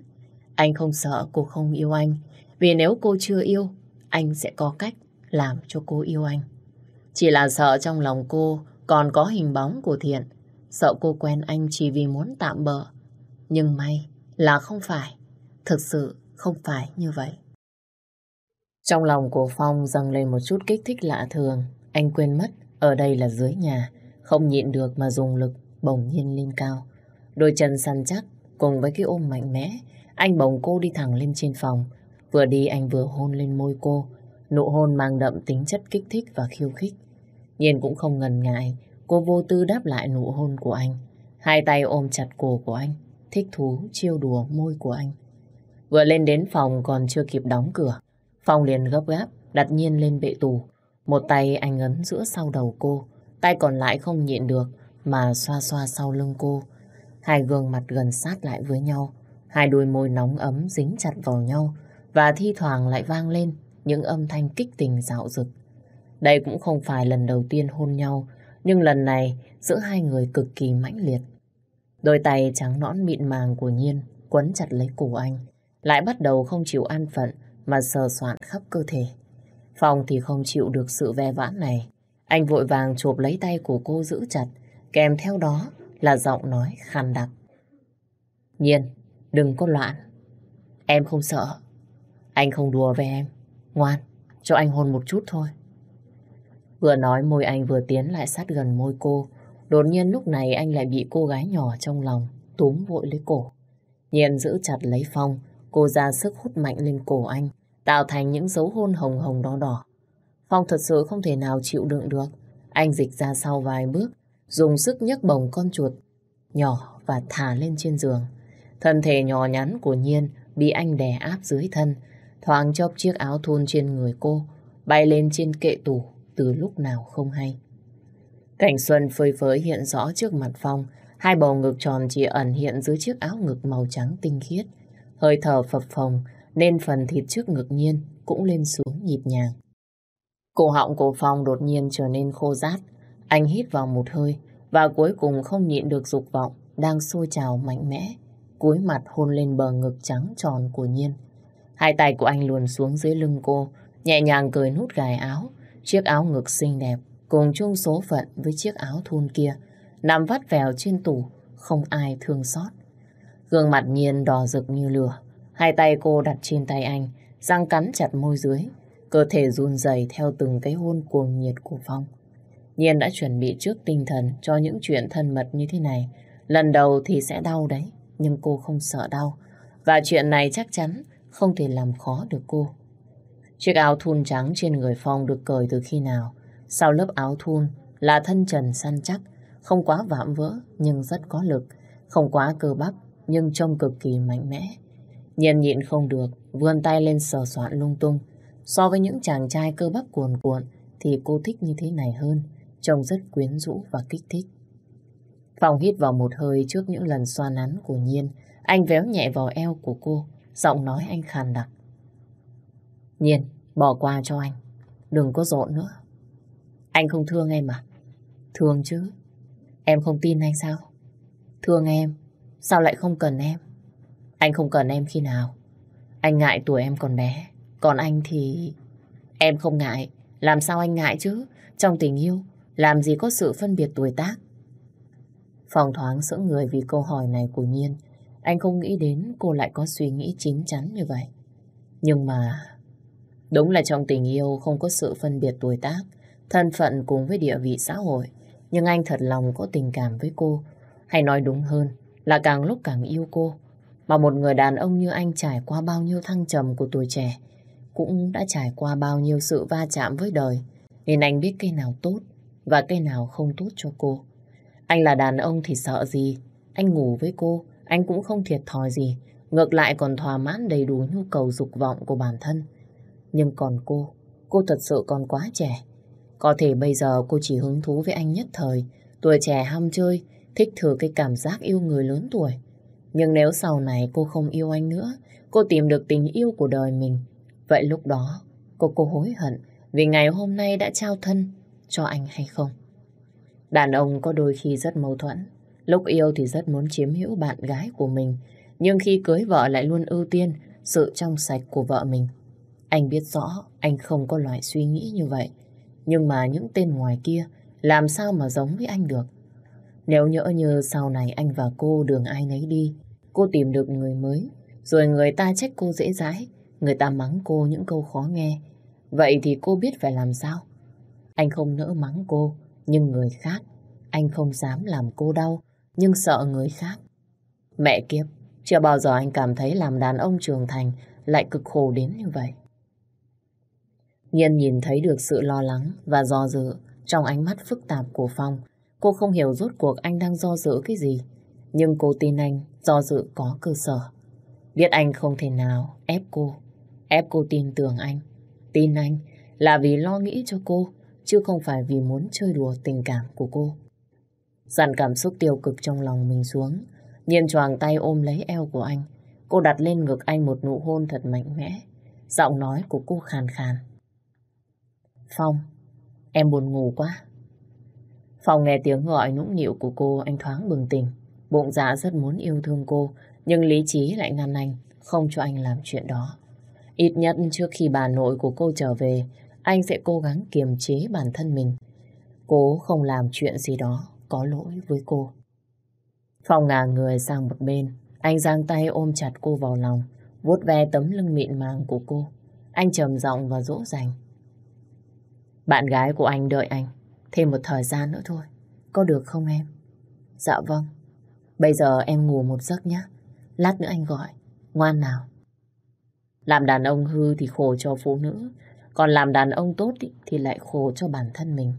A: Anh không sợ cô không yêu anh, vì nếu cô chưa yêu, anh sẽ có cách làm cho cô yêu anh. Chỉ là sợ trong lòng cô còn có hình bóng của Thiện, sợ cô quen anh chỉ vì muốn tạm bỡ. Nhưng may là không phải, thực sự không phải như vậy. Trong lòng của Phong dâng lên một chút kích thích lạ thường, anh quên mất ở đây là dưới nhà, không nhịn được mà dùng lực bồng nhiên lên cao. Đôi chân săn chắc cùng với cái ôm mạnh mẽ, anh bồng cô đi thẳng lên trên phòng. Vừa đi anh vừa hôn lên môi cô, nụ hôn mang đậm tính chất kích thích và khiêu khích. Nhiên cũng không ngần ngại, cô vô tư đáp lại nụ hôn của anh. Hai tay ôm chặt cổ của anh, thích thú chiêu đùa môi của anh. Vừa lên đến phòng còn chưa kịp đóng cửa, Phong liền gấp gáp đặt Nhiên lên bệ tù Một tay anh ấn giữa sau đầu cô, Tay còn lại không nhịn được mà xoa xoa sau lưng cô. Hai gương mặt gần sát lại với nhau, hai đôi môi nóng ấm dính chặt vào nhau và thi thoảng lại vang lên những âm thanh kích tình dạo dực. Đây cũng không phải lần đầu tiên hôn nhau, nhưng lần này giữa hai người cực kỳ mãnh liệt. Đôi tay trắng nõn mịn màng của Nhiên quấn chặt lấy cổ anh, lại bắt đầu không chịu an phận mà sờ soạn khắp cơ thể. Phòng thì không chịu được sự ve vãn này, anh vội vàng chụp lấy tay của cô giữ chặt, kèm theo đó là giọng nói khàn đặc. Nhiên, đừng có loạn. Em không sợ. Anh không đùa với em. Ngoan, cho anh hôn một chút thôi. Vừa nói môi anh vừa tiến lại sát gần môi cô. Đột nhiên lúc này anh lại bị cô gái nhỏ trong lòng túm vội lấy cổ. Nhiên giữ chặt lấy Phong, cô ra sức hút mạnh lên cổ anh, tạo thành những dấu hôn hồng hồng đỏ đỏ. Phong thật sự không thể nào chịu đựng được. Anh dịch ra sau vài bước, dùng sức nhấc bồng con chuột, nhỏ và thả lên trên giường. Thân thể nhỏ nhắn của Nhiên bị anh đè áp dưới thân, thoáng chốc chiếc áo thun trên người cô, bay lên trên kệ tủ từ lúc nào không hay. Cảnh xuân phơi phới hiện rõ trước mặt Phong, hai bầu ngực tròn chỉ ẩn hiện dưới chiếc áo ngực màu trắng tinh khiết. Hơi thở phập phồng nên phần thịt trước ngực nhiên cũng lên xuống nhịp nhàng. Cổ họng của Phong đột nhiên trở nên khô rát. Anh hít vào một hơi và cuối cùng không nhịn được dục vọng đang sôi trào mạnh mẽ. Cúi mặt hôn lên bờ ngực trắng tròn của Nhiên. Hai tay của anh luồn xuống dưới lưng cô, nhẹ nhàng cười nút gài áo. Chiếc áo ngực xinh đẹp, cùng chung số phận với chiếc áo thun kia, nằm vắt vèo trên tủ, không ai thương xót. Gương mặt Nhiên đỏ rực như lửa, hai tay cô đặt trên tay anh, răng cắn chặt môi dưới, cơ thể run rẩy theo từng cái hôn cuồng nhiệt của Phong. Nhiên đã chuẩn bị trước tinh thần cho những chuyện thân mật như thế này. Lần đầu thì sẽ đau đấy, nhưng cô không sợ đau. Và chuyện này chắc chắn không thể làm khó được cô. Chiếc áo thun trắng trên người Phong được cởi từ khi nào? Sau lớp áo thun là thân trần săn chắc, không quá vạm vỡ nhưng rất có lực, không quá cơ bắp nhưng trông cực kỳ mạnh mẽ. Nhiên nhịn không được, vươn tay lên sờ soạn lung tung. So với những chàng trai cơ bắp cuồn cuộn thì cô thích như thế này hơn, trông rất quyến rũ và kích thích. Phòng hít vào một hơi trước những lần xoa nắn của Nhiên, anh véo nhẹ vào eo của cô, giọng nói anh khàn đặc. Nhiên, bỏ qua cho anh, đừng có rộn nữa. Anh không thương em à? Thương chứ. Em không tin anh sao? Thương em, sao lại không cần em? Anh không cần em khi nào? Anh ngại tuổi em còn bé. Còn anh thì... Em không ngại. Làm sao anh ngại chứ? Trong tình yêu, làm gì có sự phân biệt tuổi tác? Phòng thoáng sững người vì câu hỏi này của Nhiên. Anh không nghĩ đến cô lại có suy nghĩ chín chắn như vậy. Nhưng mà... Đúng là trong tình yêu không có sự phân biệt tuổi tác, thân phận cùng với địa vị xã hội. Nhưng anh thật lòng có tình cảm với cô. Hay nói đúng hơn là càng lúc càng yêu cô. Mà một người đàn ông như anh trải qua bao nhiêu thăng trầm của tuổi trẻ, cũng đã trải qua bao nhiêu sự va chạm với đời, nên anh biết cây nào tốt và cây nào không tốt cho cô. Anh là đàn ông thì sợ gì, anh ngủ với cô, anh cũng không thiệt thòi gì, ngược lại còn thỏa mãn đầy đủ nhu cầu dục vọng của bản thân. Nhưng còn cô, cô thật sự còn quá trẻ. Có thể bây giờ cô chỉ hứng thú với anh nhất thời, tuổi trẻ ham chơi, thích thử cái cảm giác yêu người lớn tuổi. Nhưng nếu sau này cô không yêu anh nữa, cô tìm được tình yêu của đời mình, Vậy lúc đó cô cô hối hận vì ngày hôm nay đã trao thân cho anh hay không? Đàn ông có đôi khi rất mâu thuẫn. Lúc yêu thì rất muốn chiếm hữu bạn gái của mình, nhưng khi cưới vợ lại luôn ưu tiên sự trong sạch của vợ mình. Anh biết rõ anh không có loại suy nghĩ như vậy, nhưng mà những tên ngoài kia làm sao mà giống với anh được? Nếu nhỡ như sau này anh và cô đường ai nấy đi, cô tìm được người mới, rồi người ta trách cô dễ dãi, Người ta mắng cô những câu khó nghe. Vậy thì cô biết phải làm sao? Anh không nỡ mắng cô, nhưng người khác. Anh không dám làm cô đau, nhưng sợ người khác. Mẹ kiếp, chưa bao giờ anh cảm thấy làm đàn ông trưởng thành lại cực khổ đến như vậy. Nhiên nhìn thấy được sự lo lắng và do dự trong ánh mắt phức tạp của Phong. Cô không hiểu rốt cuộc anh đang do dự cái gì. Nhưng cô tin anh do dự có cơ sở. Biết anh không thể nào ép cô Ép cô tin tưởng anh. Tin anh là vì lo nghĩ cho cô, chứ không phải vì muốn chơi đùa tình cảm của cô. Dằn cảm xúc tiêu cực trong lòng mình xuống, nhiên choàng tay ôm lấy eo của anh. Cô đặt lên ngực anh một nụ hôn thật mạnh mẽ. Giọng nói của cô khàn khàn. Phong, em buồn ngủ quá. Phong nghe tiếng gọi nũng nịu của cô, anh thoáng bừng tỉnh. Bụng dạ rất muốn yêu thương cô, nhưng lý trí lại ngăn anh, không cho anh làm chuyện đó. Ít nhất trước khi bà nội của cô trở về, anh sẽ cố gắng kiềm chế bản thân mình. Cố không làm chuyện gì đó có lỗi với cô. Phong ngả người sang một bên, anh giang tay ôm chặt cô vào lòng, vuốt ve tấm lưng mịn màng của cô. Anh trầm giọng và dỗ dành. Bạn gái của anh đợi anh, thêm một thời gian nữa thôi. Có được không em? Dạ vâng. Bây giờ em ngủ một giấc nhé. Lát nữa anh gọi. Ngoan nào. Làm đàn ông hư thì khổ cho phụ nữ, còn làm đàn ông tốt thì lại khổ cho bản thân mình.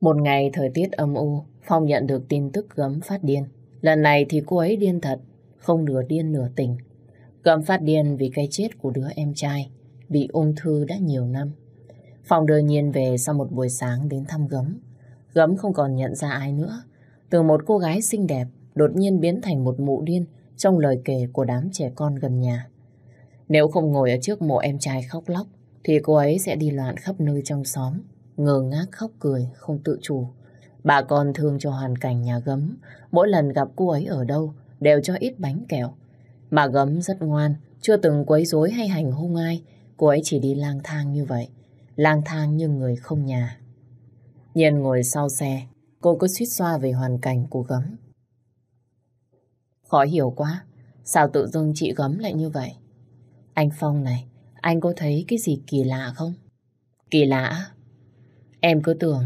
A: Một ngày thời tiết âm u, Phong nhận được tin tức gấm phát điên. Lần này thì cô ấy điên thật, không nửa điên nửa tỉnh. Gấm phát điên vì cái chết của đứa em trai, bị ung thư đã nhiều năm. Phong đưa nhiên về sau một buổi sáng đến thăm gấm. Gấm không còn nhận ra ai nữa. Từ một cô gái xinh đẹp, đột nhiên biến thành một mụ điên trong lời kể của đám trẻ con gần nhà. Nếu không ngồi ở trước mộ em trai khóc lóc, thì cô ấy sẽ đi loạn khắp nơi trong xóm, ngơ ngác khóc cười, không tự chủ. Bà con thương cho hoàn cảnh nhà gấm, mỗi lần gặp cô ấy ở đâu, đều cho ít bánh kẹo. Bà gấm rất ngoan, chưa từng quấy rối hay hành hung ai, cô ấy chỉ đi lang thang như vậy, lang thang như người không nhà. Nhiên ngồi sau xe, cô cứ suýt xoa về hoàn cảnh của gấm. Khó hiểu quá, sao tự dưng chị gấm lại như vậy? Anh Phong này, anh có thấy cái gì kỳ lạ không? Kỳ lạ? Em cứ tưởng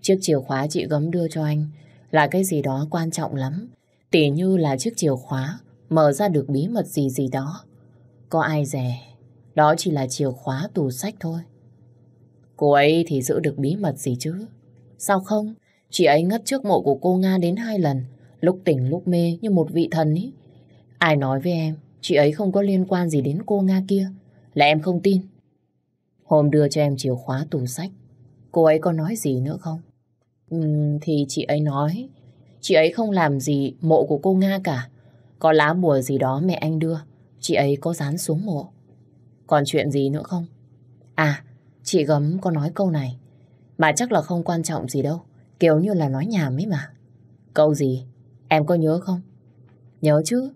A: chiếc chìa khóa chị gấm đưa cho anh là cái gì đó quan trọng lắm. Tỉ như là chiếc chìa khóa mở ra được bí mật gì gì đó. Có ai rẻ, đó chỉ là chìa khóa tủ sách thôi. Cô ấy thì giữ được bí mật gì chứ? Sao không? Chị ấy ngất trước mộ của cô Nga đến hai lần, lúc tỉnh lúc mê như một vị thần ý. Ai nói với em, Chị ấy không có liên quan gì đến cô Nga kia Là em không tin Hôm đưa cho em chìa khóa tủ sách Cô ấy có nói gì nữa không uhm, Thì chị ấy nói Chị ấy không làm gì mộ của cô Nga cả Có lá bùa gì đó mẹ anh đưa Chị ấy có dán xuống mộ Còn chuyện gì nữa không À chị Gấm có nói câu này Mà chắc là không quan trọng gì đâu Kiểu như là nói nhảm ấy mà Câu gì Em có nhớ không Nhớ chứ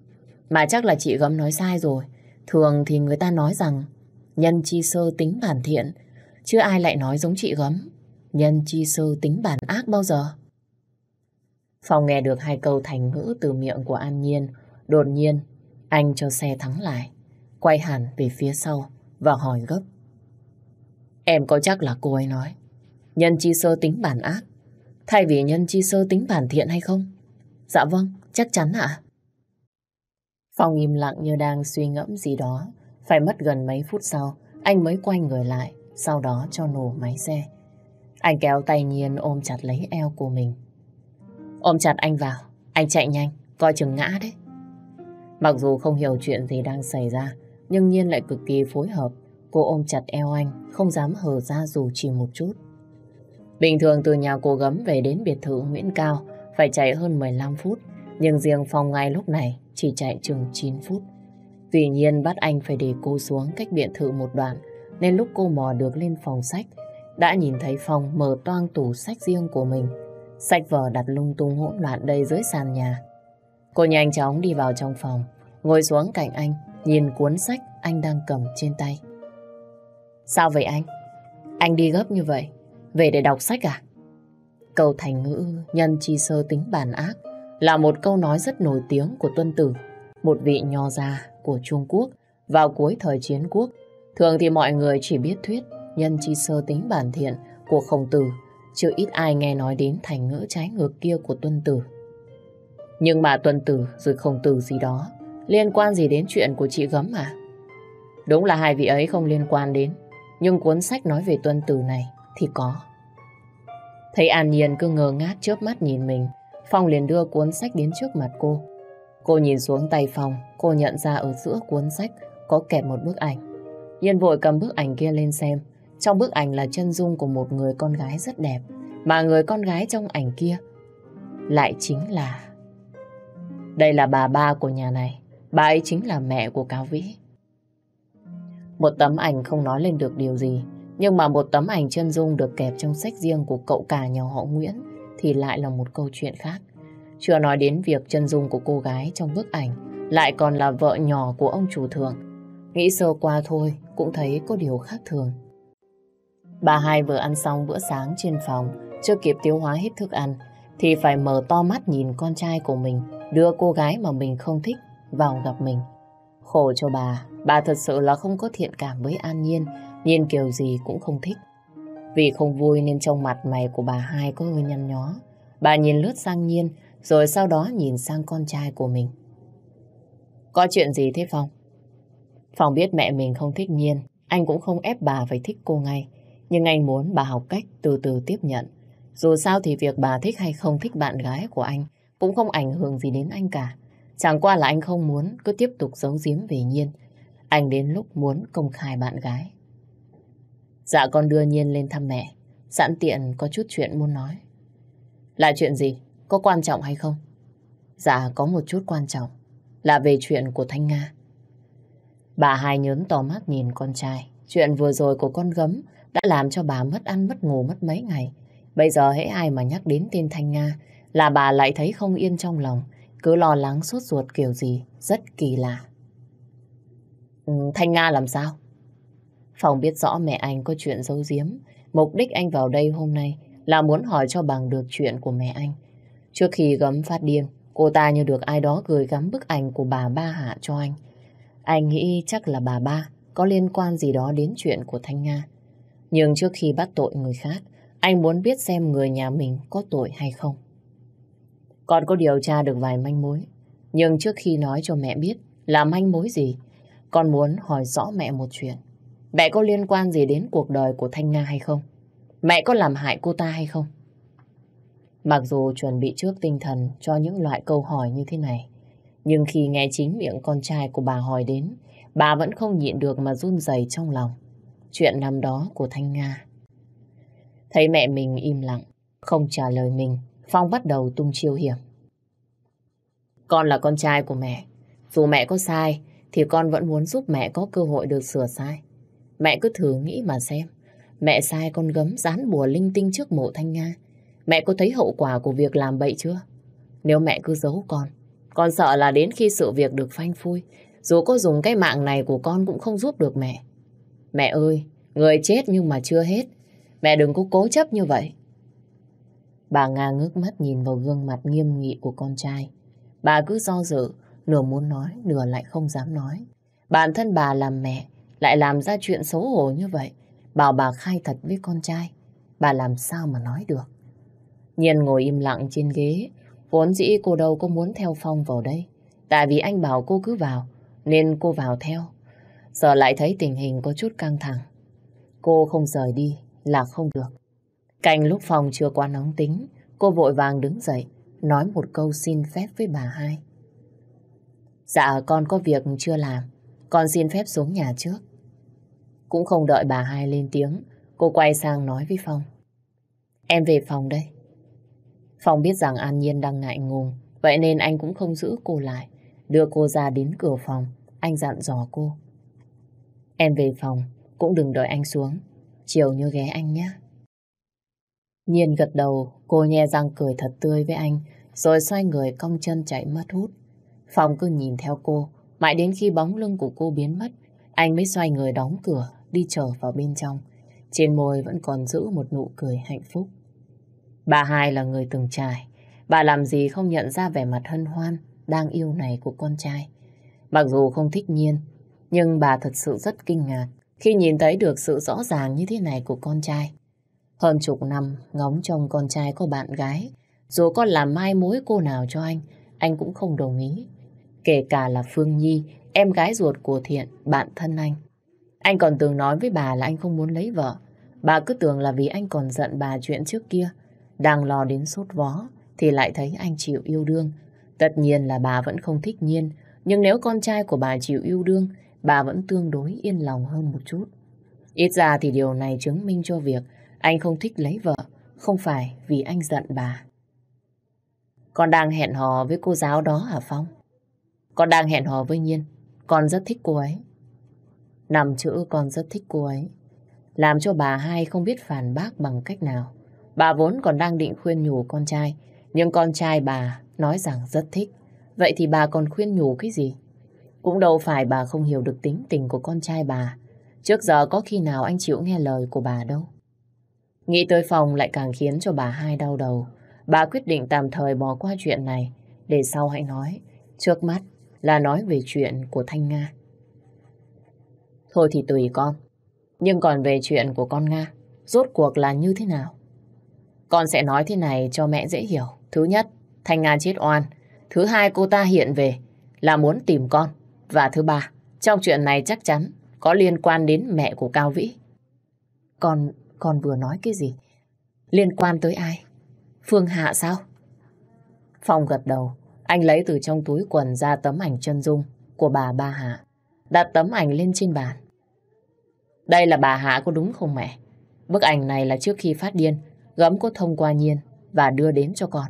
A: mà chắc là chị gấm nói sai rồi. Thường thì người ta nói rằng nhân chi sơ tính bản thiện, chứ ai lại nói giống chị gấm. Nhân chi sơ tính bản ác bao giờ? Phòng nghe được hai câu thành ngữ từ miệng của An Nhiên. Đột nhiên, anh cho xe thắng lại, quay hẳn về phía sau và hỏi gấp. Em có chắc là cô ấy nói, nhân chi sơ tính bản ác, thay vì nhân chi sơ tính bản thiện hay không? Dạ vâng, chắc chắn ạ. Phong im lặng như đang suy ngẫm gì đó. Phải mất gần mấy phút sau, anh mới quay người lại, sau đó cho nổ máy xe. Anh kéo tay Nhiên ôm chặt lấy eo của mình. Ôm chặt anh vào, anh chạy nhanh, coi chừng ngã đấy. Mặc dù không hiểu chuyện gì đang xảy ra, nhưng Nhiên lại cực kỳ phối hợp. Cô ôm chặt eo anh, không dám hở ra dù chỉ một chút. Bình thường từ nhà cô gấm về đến biệt thự Nguyễn Cao phải chạy hơn 15 phút. Nhưng riêng phòng ngay lúc này chỉ chạy chừng 9 phút. Tuy nhiên bắt anh phải để cô xuống cách biệt thự một đoạn, nên lúc cô mò được lên phòng sách, đã nhìn thấy phòng mở toang tủ sách riêng của mình. Sách vở đặt lung tung hỗn loạn đầy dưới sàn nhà. Cô nhanh chóng đi vào trong phòng, ngồi xuống cạnh anh, nhìn cuốn sách anh đang cầm trên tay. Sao vậy anh? Anh đi gấp như vậy, về để đọc sách à? Câu thành ngữ nhân chi sơ tính bản ác là một câu nói rất nổi tiếng của Tuân Tử, một vị nho gia của Trung Quốc vào cuối thời chiến quốc. Thường thì mọi người chỉ biết thuyết nhân chi sơ tính bản thiện của khổng tử, chứ ít ai nghe nói đến thành ngữ trái ngược kia của Tuân Tử. Nhưng mà Tuân Tử rồi khổng tử gì đó, liên quan gì đến chuyện của chị gấm à? Đúng là hai vị ấy không liên quan đến, nhưng cuốn sách nói về Tuân Tử này thì có. Thấy An Nhiên cứ ngơ ngác chớp mắt nhìn mình, Phong liền đưa cuốn sách đến trước mặt cô. Cô nhìn xuống tay Phong, cô nhận ra ở giữa cuốn sách có kẹp một bức ảnh. Yên vội cầm bức ảnh kia lên xem. Trong bức ảnh là chân dung của một người con gái rất đẹp, mà người con gái trong ảnh kia lại chính là... Đây là bà ba của nhà này, bà ấy chính là mẹ của Cao Vĩ. Một tấm ảnh không nói lên được điều gì, nhưng mà một tấm ảnh chân dung được kẹp trong sách riêng của cậu cả nhà họ Nguyễn thì lại là một câu chuyện khác. Chưa nói đến việc chân dung của cô gái trong bức ảnh lại còn là vợ nhỏ của ông chủ thường. Nghĩ sơ qua thôi cũng thấy có điều khác thường. Bà hai vừa ăn xong bữa sáng trên phòng, chưa kịp tiêu hóa hết thức ăn, thì phải mở to mắt nhìn con trai của mình, đưa cô gái mà mình không thích vào gặp mình. Khổ cho bà, bà thật sự là không có thiện cảm với An Nhiên, nhìn kiểu gì cũng không thích. Vì không vui nên trong mặt mày của bà hai có hơi nhăn nhó. Bà nhìn lướt sang Nhiên, rồi sau đó nhìn sang con trai của mình. Có chuyện gì thế Phong? Phong biết mẹ mình không thích Nhiên, anh cũng không ép bà phải thích cô ngay. Nhưng anh muốn bà học cách từ từ tiếp nhận. Dù sao thì việc bà thích hay không thích bạn gái của anh cũng không ảnh hưởng gì đến anh cả. Chẳng qua là anh không muốn cứ tiếp tục giấu giếm về Nhiên. Anh đến lúc muốn công khai bạn gái. Dạ con đưa Nhiên lên thăm mẹ. Sẵn tiện có chút chuyện muốn nói. Là chuyện gì? Có quan trọng hay không? Dạ có một chút quan trọng. Là về chuyện của Thanh Nga. Bà hai nhớn tò mắt nhìn con trai. Chuyện vừa rồi của con gấm đã làm cho bà mất ăn mất ngủ mất mấy ngày. Bây giờ hễ ai mà nhắc đến tên Thanh Nga là bà lại thấy không yên trong lòng. Cứ lo lắng suốt ruột kiểu gì. Rất kỳ lạ. Ừ, Thanh Nga làm sao? Phong biết rõ mẹ anh có chuyện giấu giếm. Mục đích anh vào đây hôm nay là muốn hỏi cho bằng được chuyện của mẹ anh. Trước khi gấm phát điên, cô ta như được ai đó gửi gắm bức ảnh của bà ba hạ cho anh. Anh nghĩ chắc là bà ba có liên quan gì đó đến chuyện của Thanh Nga. Nhưng trước khi bắt tội người khác, anh muốn biết xem người nhà mình có tội hay không. Con có điều tra được vài manh mối, nhưng trước khi nói cho mẹ biết là manh mối gì, con muốn hỏi rõ mẹ một chuyện mẹ có liên quan gì đến cuộc đời của Thanh Nga hay không? Mẹ có làm hại cô ta hay không? Mặc dù chuẩn bị trước tinh thần cho những loại câu hỏi như thế này, nhưng khi nghe chính miệng con trai của bà hỏi đến, bà vẫn không nhịn được mà run rẩy trong lòng. Chuyện năm đó của Thanh Nga. Thấy mẹ mình im lặng, không trả lời mình, Phong bắt đầu tung chiêu hiểm. Con là con trai của mẹ, dù mẹ có sai thì con vẫn muốn giúp mẹ có cơ hội được sửa sai. Mẹ cứ thử nghĩ mà xem. Mẹ sai con gấm dán bùa linh tinh trước mộ Thanh Nga. Mẹ có thấy hậu quả của việc làm bậy chưa? Nếu mẹ cứ giấu con, con sợ là đến khi sự việc được phanh phui, dù có dùng cái mạng này của con cũng không giúp được mẹ. Mẹ ơi, người chết nhưng mà chưa hết. Mẹ đừng có cố chấp như vậy. Bà Nga ngước mắt nhìn vào gương mặt nghiêm nghị của con trai. Bà cứ do dự, nửa muốn nói, nửa lại không dám nói. Bản thân bà làm mẹ, lại làm ra chuyện xấu hổ như vậy. Bảo bà khai thật với con trai, bà làm sao mà nói được. Nhiên ngồi im lặng trên ghế, vốn dĩ cô đâu có muốn theo Phong vào đây. Tại vì anh bảo cô cứ vào, nên cô vào theo. Giờ lại thấy tình hình có chút căng thẳng. Cô không rời đi là không được. Cạnh lúc phòng chưa quá nóng tính, cô vội vàng đứng dậy, nói một câu xin phép với bà hai. Dạ con có việc chưa làm, con xin phép xuống nhà trước. Cũng không đợi bà hai lên tiếng, cô quay sang nói với Phong. Em về phòng đây. Phong biết rằng An Nhiên đang ngại ngùng, vậy nên anh cũng không giữ cô lại. Đưa cô ra đến cửa phòng, anh dặn dò cô. Em về phòng, cũng đừng đợi anh xuống. Chiều nhớ ghé anh nhé. Nhiên gật đầu, cô nhe răng cười thật tươi với anh, rồi xoay người cong chân chạy mất hút. phong cứ nhìn theo cô, mãi đến khi bóng lưng của cô biến mất, anh mới xoay người đóng cửa, đi trở vào bên trong. Trên môi vẫn còn giữ một nụ cười hạnh phúc. Bà hai là người từng trải. Bà làm gì không nhận ra vẻ mặt hân hoan, đang yêu này của con trai. Mặc dù không thích nhiên, nhưng bà thật sự rất kinh ngạc khi nhìn thấy được sự rõ ràng như thế này của con trai. Hơn chục năm, ngóng trông con trai có bạn gái. Dù con làm mai mối cô nào cho anh, anh cũng không đồng ý. Kể cả là Phương Nhi, em gái ruột của Thiện, bạn thân anh. Anh còn từng nói với bà là anh không muốn lấy vợ. Bà cứ tưởng là vì anh còn giận bà chuyện trước kia. Đang lo đến sốt vó thì lại thấy anh chịu yêu đương. Tất nhiên là bà vẫn không thích nhiên. Nhưng nếu con trai của bà chịu yêu đương, bà vẫn tương đối yên lòng hơn một chút. Ít ra thì điều này chứng minh cho việc anh không thích lấy vợ, không phải vì anh giận bà. Con đang hẹn hò với cô giáo đó hả Phong? Con đang hẹn hò với Nhiên, con rất thích cô ấy. Năm chữ con rất thích cô ấy. Làm cho bà hai không biết phản bác bằng cách nào. Bà vốn còn đang định khuyên nhủ con trai, nhưng con trai bà nói rằng rất thích. Vậy thì bà còn khuyên nhủ cái gì? Cũng đâu phải bà không hiểu được tính tình của con trai bà. Trước giờ có khi nào anh chịu nghe lời của bà đâu. Nghĩ tới phòng lại càng khiến cho bà hai đau đầu. Bà quyết định tạm thời bỏ qua chuyện này, để sau hãy nói. Trước mắt là nói về chuyện của Thanh Nga. Thôi thì tùy con. Nhưng còn về chuyện của con Nga, rốt cuộc là như thế nào? Con sẽ nói thế này cho mẹ dễ hiểu. Thứ nhất, Thanh Nga chết oan. Thứ hai, cô ta hiện về là muốn tìm con. Và thứ ba, trong chuyện này chắc chắn có liên quan đến mẹ của Cao Vĩ. Con, con vừa nói cái gì? Liên quan tới ai? Phương Hạ sao? Phong gật đầu, anh lấy từ trong túi quần ra tấm ảnh chân dung của bà Ba Hạ, đặt tấm ảnh lên trên bàn. Đây là bà Hạ có đúng không mẹ? Bức ảnh này là trước khi phát điên, gấm có thông qua nhiên và đưa đến cho con.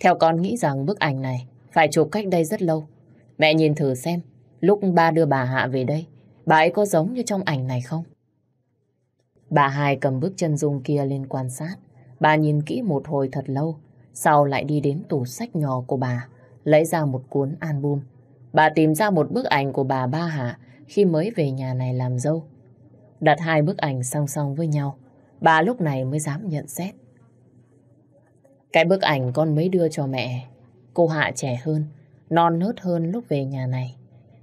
A: Theo con nghĩ rằng bức ảnh này phải chụp cách đây rất lâu. Mẹ nhìn thử xem, lúc ba đưa bà Hạ về đây, bà ấy có giống như trong ảnh này không? Bà Hai cầm bức chân dung kia lên quan sát. Bà nhìn kỹ một hồi thật lâu, sau lại đi đến tủ sách nhỏ của bà, lấy ra một cuốn album. Bà tìm ra một bức ảnh của bà Ba Hạ khi mới về nhà này làm dâu đặt hai bức ảnh song song với nhau. Bà lúc này mới dám nhận xét. Cái bức ảnh con mới đưa cho mẹ, cô Hạ trẻ hơn, non nớt hơn lúc về nhà này.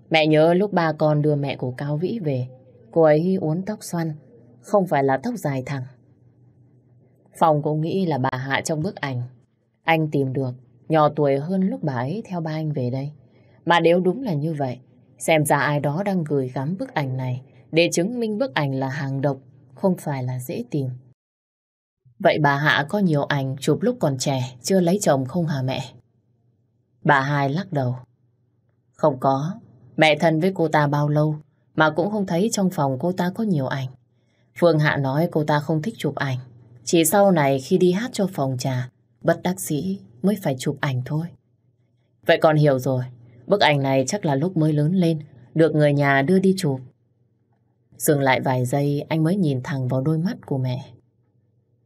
A: Mẹ nhớ lúc ba con đưa mẹ của Cao Vĩ về, cô ấy uốn tóc xoăn, không phải là tóc dài thẳng. Phòng cô nghĩ là bà Hạ trong bức ảnh. Anh tìm được, nhỏ tuổi hơn lúc bà ấy theo ba anh về đây. Mà nếu đúng là như vậy, xem ra ai đó đang gửi gắm bức ảnh này để chứng minh bức ảnh là hàng độc, không phải là dễ tìm. Vậy bà Hạ có nhiều ảnh chụp lúc còn trẻ, chưa lấy chồng không hả mẹ? Bà Hai lắc đầu. Không có, mẹ thân với cô ta bao lâu mà cũng không thấy trong phòng cô ta có nhiều ảnh. Phương Hạ nói cô ta không thích chụp ảnh. Chỉ sau này khi đi hát cho phòng trà, bất đắc sĩ mới phải chụp ảnh thôi. Vậy còn hiểu rồi, bức ảnh này chắc là lúc mới lớn lên, được người nhà đưa đi chụp. Dừng lại vài giây anh mới nhìn thẳng vào đôi mắt của mẹ.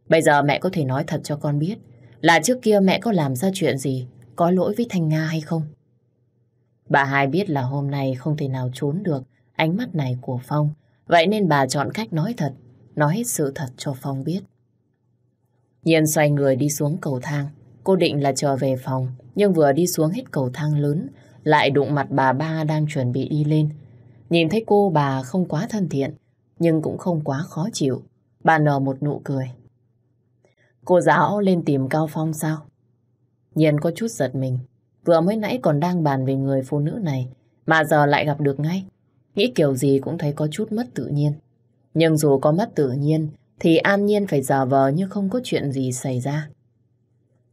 A: Bây giờ mẹ có thể nói thật cho con biết là trước kia mẹ có làm ra chuyện gì có lỗi với Thanh Nga hay không? Bà hai biết là hôm nay không thể nào trốn được ánh mắt này của Phong. Vậy nên bà chọn cách nói thật, nói hết sự thật cho Phong biết. Nhiên xoay người đi xuống cầu thang. Cô định là trở về phòng, nhưng vừa đi xuống hết cầu thang lớn, lại đụng mặt bà ba đang chuẩn bị đi lên. Nhìn thấy cô bà không quá thân thiện, nhưng cũng không quá khó chịu. Bà nở một nụ cười. Cô giáo lên tìm Cao Phong sao? Nhiên có chút giật mình. Vừa mới nãy còn đang bàn về người phụ nữ này, mà giờ lại gặp được ngay. Nghĩ kiểu gì cũng thấy có chút mất tự nhiên. Nhưng dù có mất tự nhiên, thì An Nhiên phải giả vờ như không có chuyện gì xảy ra.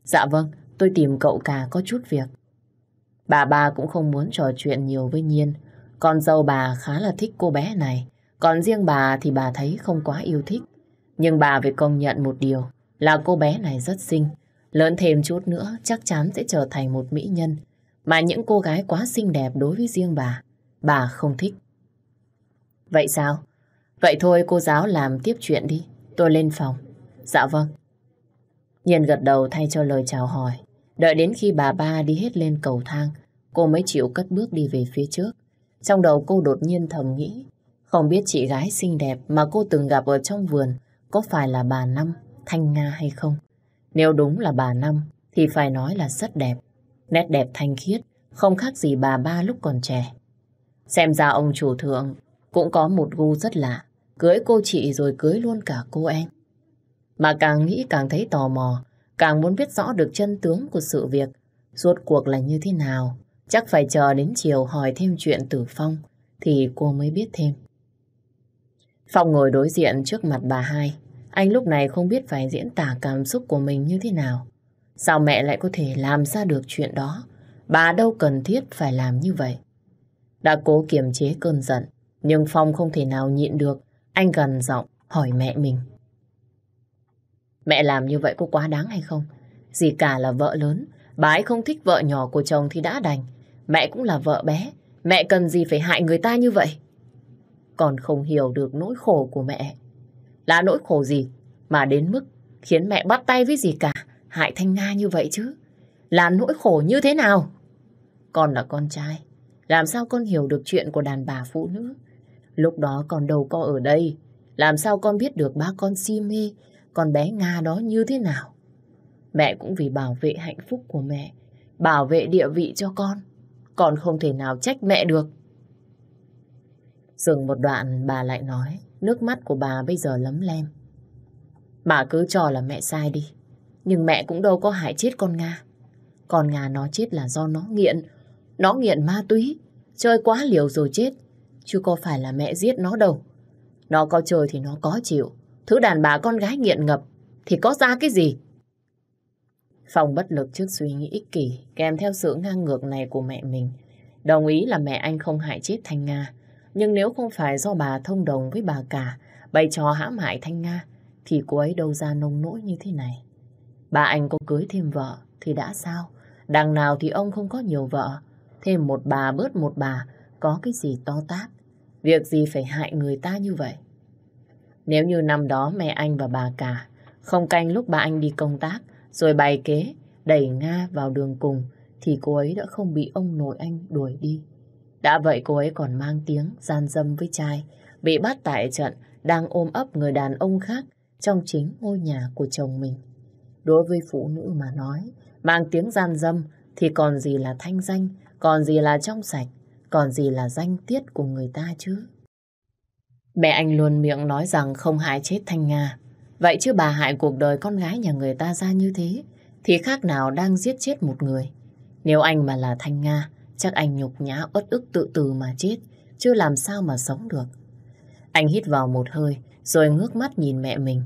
A: Dạ vâng, tôi tìm cậu cả có chút việc. Bà ba cũng không muốn trò chuyện nhiều với Nhiên, con dâu bà khá là thích cô bé này, còn riêng bà thì bà thấy không quá yêu thích. Nhưng bà phải công nhận một điều là cô bé này rất xinh. Lớn thêm chút nữa chắc chắn sẽ trở thành một mỹ nhân. Mà những cô gái quá xinh đẹp đối với riêng bà, bà không thích. Vậy sao? Vậy thôi cô giáo làm tiếp chuyện đi. Tôi lên phòng. Dạ vâng. Nhiên gật đầu thay cho lời chào hỏi. Đợi đến khi bà ba đi hết lên cầu thang, cô mới chịu cất bước đi về phía trước. Trong đầu cô đột nhiên thầm nghĩ, không biết chị gái xinh đẹp mà cô từng gặp ở trong vườn có phải là bà Năm, Thanh Nga hay không? Nếu đúng là bà Năm thì phải nói là rất đẹp. Nét đẹp thanh khiết, không khác gì bà ba lúc còn trẻ. Xem ra ông chủ thượng cũng có một gu rất lạ, cưới cô chị rồi cưới luôn cả cô em. Mà càng nghĩ càng thấy tò mò, càng muốn biết rõ được chân tướng của sự việc, suốt cuộc là như thế nào. Chắc phải chờ đến chiều hỏi thêm chuyện Tử Phong thì cô mới biết thêm. Phong ngồi đối diện trước mặt bà hai. Anh lúc này không biết phải diễn tả cảm xúc của mình như thế nào. Sao mẹ lại có thể làm ra được chuyện đó? Bà đâu cần thiết phải làm như vậy. Đã cố kiềm chế cơn giận, nhưng Phong không thể nào nhịn được. Anh gần giọng hỏi mẹ mình. Mẹ làm như vậy có quá đáng hay không? Gì cả là vợ lớn, bà ấy không thích vợ nhỏ của chồng thì đã đành. Mẹ cũng là vợ bé, mẹ cần gì phải hại người ta như vậy? Còn không hiểu được nỗi khổ của mẹ. Là nỗi khổ gì mà đến mức khiến mẹ bắt tay với gì cả, hại Thanh Nga như vậy chứ? Là nỗi khổ như thế nào? Con là con trai, làm sao con hiểu được chuyện của đàn bà phụ nữ? Lúc đó còn đầu con ở đây, làm sao con biết được ba con si mê, con bé Nga đó như thế nào? Mẹ cũng vì bảo vệ hạnh phúc của mẹ, bảo vệ địa vị cho con con không thể nào trách mẹ được. Dừng một đoạn bà lại nói, nước mắt của bà bây giờ lấm lem. Bà cứ cho là mẹ sai đi, nhưng mẹ cũng đâu có hại chết con Nga. Con Nga nó chết là do nó nghiện, nó nghiện ma túy, chơi quá liều rồi chết, chứ có phải là mẹ giết nó đâu. Nó có chơi thì nó có chịu, thứ đàn bà con gái nghiện ngập thì có ra cái gì. Phong bất lực trước suy nghĩ ích kỷ, kèm theo sự ngang ngược này của mẹ mình. Đồng ý là mẹ anh không hại chết Thanh Nga, nhưng nếu không phải do bà thông đồng với bà cả, bày trò hãm hại Thanh Nga, thì cô ấy đâu ra nông nỗi như thế này. Bà anh có cưới thêm vợ thì đã sao? Đằng nào thì ông không có nhiều vợ, thêm một bà bớt một bà, có cái gì to tát. Việc gì phải hại người ta như vậy? Nếu như năm đó mẹ anh và bà cả không canh lúc bà anh đi công tác, rồi bày kế, đẩy Nga vào đường cùng thì cô ấy đã không bị ông nội anh đuổi đi. Đã vậy cô ấy còn mang tiếng gian dâm với trai, bị bắt tại trận đang ôm ấp người đàn ông khác trong chính ngôi nhà của chồng mình. Đối với phụ nữ mà nói, mang tiếng gian dâm thì còn gì là thanh danh, còn gì là trong sạch, còn gì là danh tiết của người ta chứ. Mẹ anh luôn miệng nói rằng không hại chết Thanh Nga, Vậy chứ bà hại cuộc đời con gái nhà người ta ra như thế, thì khác nào đang giết chết một người. Nếu anh mà là Thanh Nga, chắc anh nhục nhã uất ức tự tử mà chết, chứ làm sao mà sống được. Anh hít vào một hơi, rồi ngước mắt nhìn mẹ mình.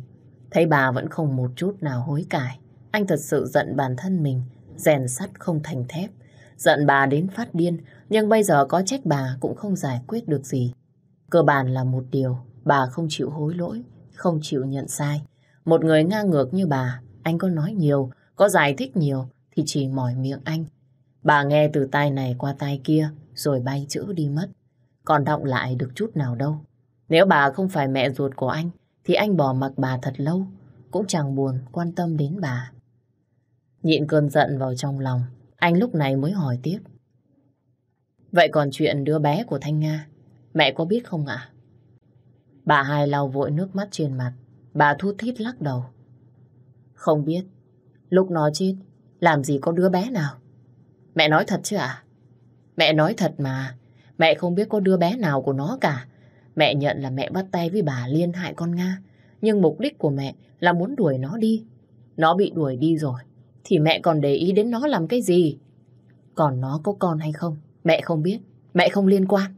A: Thấy bà vẫn không một chút nào hối cải. Anh thật sự giận bản thân mình, rèn sắt không thành thép. Giận bà đến phát điên, nhưng bây giờ có trách bà cũng không giải quyết được gì. Cơ bản là một điều, bà không chịu hối lỗi, không chịu nhận sai. Một người ngang ngược như bà, anh có nói nhiều, có giải thích nhiều thì chỉ mỏi miệng anh. Bà nghe từ tai này qua tai kia rồi bay chữ đi mất. Còn động lại được chút nào đâu. Nếu bà không phải mẹ ruột của anh thì anh bỏ mặc bà thật lâu, cũng chẳng buồn quan tâm đến bà. Nhịn cơn giận vào trong lòng, anh lúc này mới hỏi tiếp. Vậy còn chuyện đứa bé của Thanh Nga, mẹ có biết không ạ? Bà hai lau vội nước mắt trên mặt. Bà thu thít lắc đầu. Không biết. Lúc nó chết, làm gì có đứa bé nào? Mẹ nói thật chứ ạ? Mẹ nói thật mà. Mẹ không biết có đứa bé nào của nó cả. Mẹ nhận là mẹ bắt tay với bà liên hại con Nga. Nhưng mục đích của mẹ là muốn đuổi nó đi. Nó bị đuổi đi rồi. Thì mẹ còn để ý đến nó làm cái gì? Còn nó có con hay không? Mẹ không biết. Mẹ không liên quan.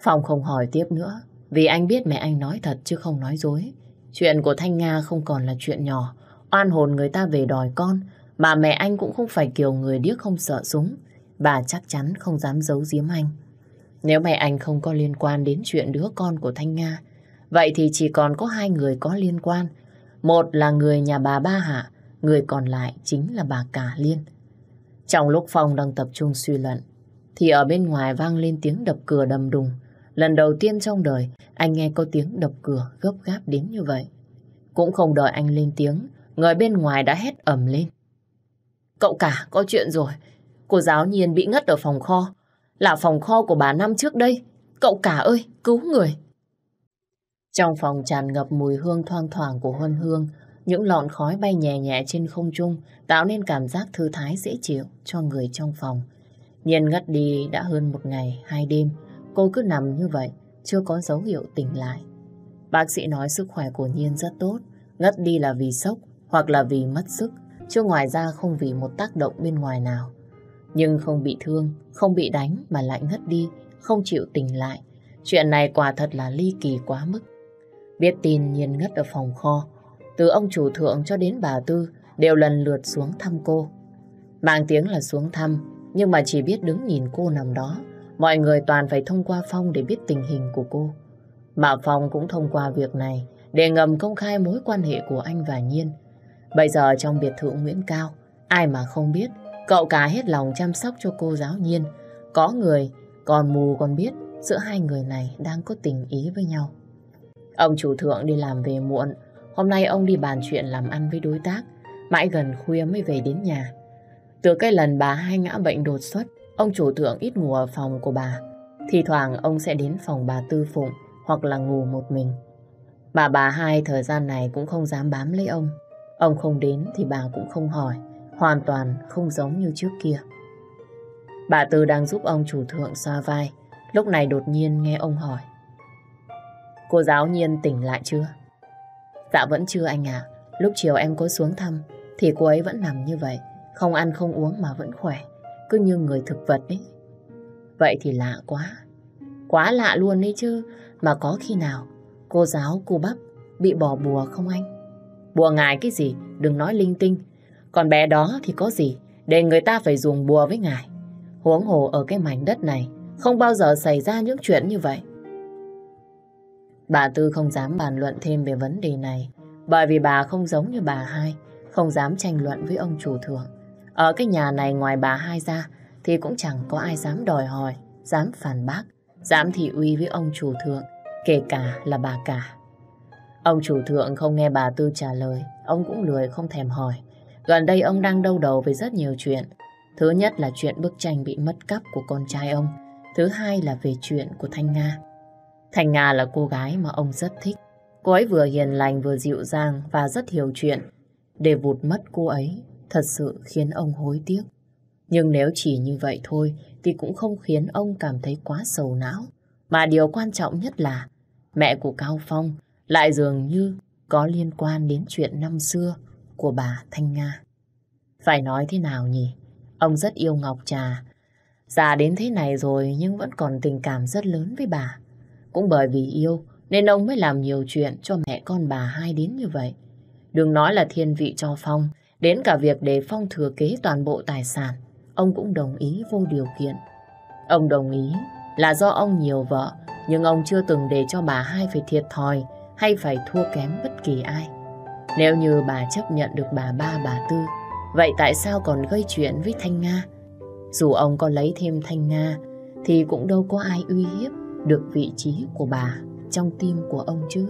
A: phòng không hỏi tiếp nữa. Vì anh biết mẹ anh nói thật chứ không nói dối. Chuyện của Thanh Nga không còn là chuyện nhỏ. Oan hồn người ta về đòi con. bà mẹ anh cũng không phải kiểu người điếc không sợ súng. Bà chắc chắn không dám giấu giếm anh. Nếu mẹ anh không có liên quan đến chuyện đứa con của Thanh Nga, vậy thì chỉ còn có hai người có liên quan. Một là người nhà bà Ba Hạ, người còn lại chính là bà Cả Liên. Trong lúc Phong đang tập trung suy luận, thì ở bên ngoài vang lên tiếng đập cửa đầm đùng. Lần đầu tiên trong đời, anh nghe có tiếng đập cửa gấp gáp đến như vậy. Cũng không đợi anh lên tiếng, người bên ngoài đã hét ầm lên. Cậu cả, có chuyện rồi. Cô giáo nhiên bị ngất ở phòng kho. Là phòng kho của bà năm trước đây. Cậu cả ơi, cứu người. Trong phòng tràn ngập mùi hương thoang thoảng của huân hương, những lọn khói bay nhẹ nhẹ trên không trung tạo nên cảm giác thư thái dễ chịu cho người trong phòng. Nhiên ngất đi đã hơn một ngày, hai đêm. Cô cứ nằm như vậy, chưa có dấu hiệu tỉnh lại. Bác sĩ nói sức khỏe của Nhiên rất tốt, ngất đi là vì sốc hoặc là vì mất sức, chứ ngoài ra không vì một tác động bên ngoài nào. Nhưng không bị thương, không bị đánh mà lại ngất đi, không chịu tỉnh lại. Chuyện này quả thật là ly kỳ quá mức. Biết tin Nhiên ngất ở phòng kho, từ ông chủ thượng cho đến bà Tư đều lần lượt xuống thăm cô. Mang tiếng là xuống thăm, nhưng mà chỉ biết đứng nhìn cô nằm đó Mọi người toàn phải thông qua Phong để biết tình hình của cô. Mà Phong cũng thông qua việc này để ngầm công khai mối quan hệ của anh và Nhiên. Bây giờ trong biệt thự Nguyễn Cao, ai mà không biết, cậu cả hết lòng chăm sóc cho cô giáo Nhiên. Có người, còn mù còn biết, giữa hai người này đang có tình ý với nhau. Ông chủ thượng đi làm về muộn, hôm nay ông đi bàn chuyện làm ăn với đối tác, mãi gần khuya mới về đến nhà. Từ cái lần bà hai ngã bệnh đột xuất, Ông chủ thượng ít ngủ ở phòng của bà. Thì thoảng ông sẽ đến phòng bà Tư Phụng hoặc là ngủ một mình. Bà bà hai thời gian này cũng không dám bám lấy ông. Ông không đến thì bà cũng không hỏi. Hoàn toàn không giống như trước kia. Bà Tư đang giúp ông chủ thượng xoa vai. Lúc này đột nhiên nghe ông hỏi. Cô giáo nhiên tỉnh lại chưa? Dạ vẫn chưa anh ạ. Lúc chiều em có xuống thăm thì cô ấy vẫn nằm như vậy. Không ăn không uống mà vẫn khỏe cứ như người thực vật ấy. Vậy thì lạ quá. Quá lạ luôn đấy chứ. Mà có khi nào cô giáo cô bắp bị bỏ bùa không anh? Bùa ngài cái gì? Đừng nói linh tinh. Còn bé đó thì có gì? Để người ta phải dùng bùa với ngài. Huống hồ ở cái mảnh đất này không bao giờ xảy ra những chuyện như vậy. Bà Tư không dám bàn luận thêm về vấn đề này bởi vì bà không giống như bà hai, không dám tranh luận với ông chủ thượng ở cái nhà này ngoài bà hai ra thì cũng chẳng có ai dám đòi hỏi, dám phản bác, dám thị uy với ông chủ thượng, kể cả là bà cả. Ông chủ thượng không nghe bà Tư trả lời, ông cũng lười không thèm hỏi. Gần đây ông đang đau đầu về rất nhiều chuyện. Thứ nhất là chuyện bức tranh bị mất cắp của con trai ông. Thứ hai là về chuyện của Thanh Nga. Thanh Nga là cô gái mà ông rất thích. Cô ấy vừa hiền lành vừa dịu dàng và rất hiểu chuyện. Để vụt mất cô ấy, thật sự khiến ông hối tiếc. Nhưng nếu chỉ như vậy thôi thì cũng không khiến ông cảm thấy quá sầu não. Mà điều quan trọng nhất là mẹ của Cao Phong lại dường như có liên quan đến chuyện năm xưa của bà Thanh Nga. Phải nói thế nào nhỉ? Ông rất yêu Ngọc Trà. Già đến thế này rồi nhưng vẫn còn tình cảm rất lớn với bà. Cũng bởi vì yêu nên ông mới làm nhiều chuyện cho mẹ con bà hai đến như vậy. Đừng nói là thiên vị cho Phong, Đến cả việc để Phong thừa kế toàn bộ tài sản, ông cũng đồng ý vô điều kiện. Ông đồng ý là do ông nhiều vợ, nhưng ông chưa từng để cho bà hai phải thiệt thòi hay phải thua kém bất kỳ ai. Nếu như bà chấp nhận được bà ba bà tư, vậy tại sao còn gây chuyện với Thanh Nga? Dù ông có lấy thêm Thanh Nga, thì cũng đâu có ai uy hiếp được vị trí của bà trong tim của ông chứ.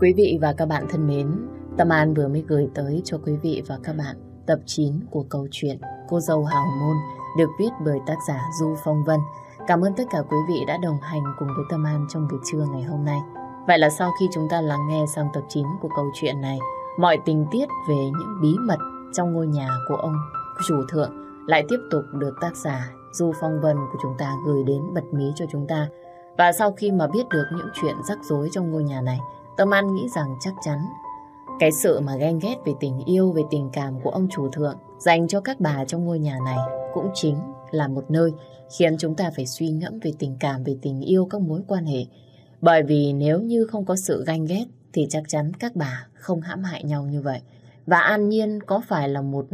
A: Quý vị và các bạn thân mến, Tâm An vừa mới gửi tới cho quý vị và các bạn tập 9 của câu chuyện Cô dâu Hào Môn được viết bởi tác giả Du Phong Vân. Cảm ơn tất cả quý vị đã đồng hành cùng với Tâm An trong buổi trưa ngày hôm nay. Vậy là sau khi chúng ta lắng nghe xong tập 9 của câu chuyện này, mọi tình tiết về những bí mật trong ngôi nhà của ông chủ thượng lại tiếp tục được tác giả Du Phong Vân của chúng ta gửi đến bật mí cho chúng ta. Và sau khi mà biết được những chuyện rắc rối trong ngôi nhà này, Tâm An nghĩ rằng chắc chắn cái sự mà ganh ghét về tình yêu, về tình cảm của ông chủ thượng dành cho các bà trong ngôi nhà này cũng chính là một nơi khiến chúng ta phải suy ngẫm về tình cảm, về tình yêu, các mối quan hệ. Bởi vì nếu như không có sự ganh ghét thì chắc chắn các bà không hãm hại nhau như vậy. Và an nhiên có phải là một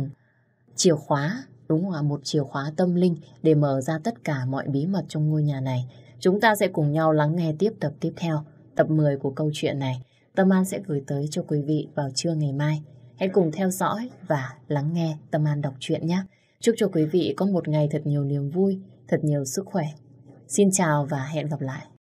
A: chìa khóa, đúng là một chìa khóa tâm linh để mở ra tất cả mọi bí mật trong ngôi nhà này. Chúng ta sẽ cùng nhau lắng nghe tiếp tập tiếp theo. Tập 10 của câu chuyện này, Tâm An sẽ gửi tới cho quý vị vào trưa ngày mai. Hãy cùng theo dõi và lắng nghe Tâm An đọc truyện nhé. Chúc cho quý vị có một ngày thật nhiều niềm vui, thật nhiều sức khỏe. Xin chào và hẹn gặp lại.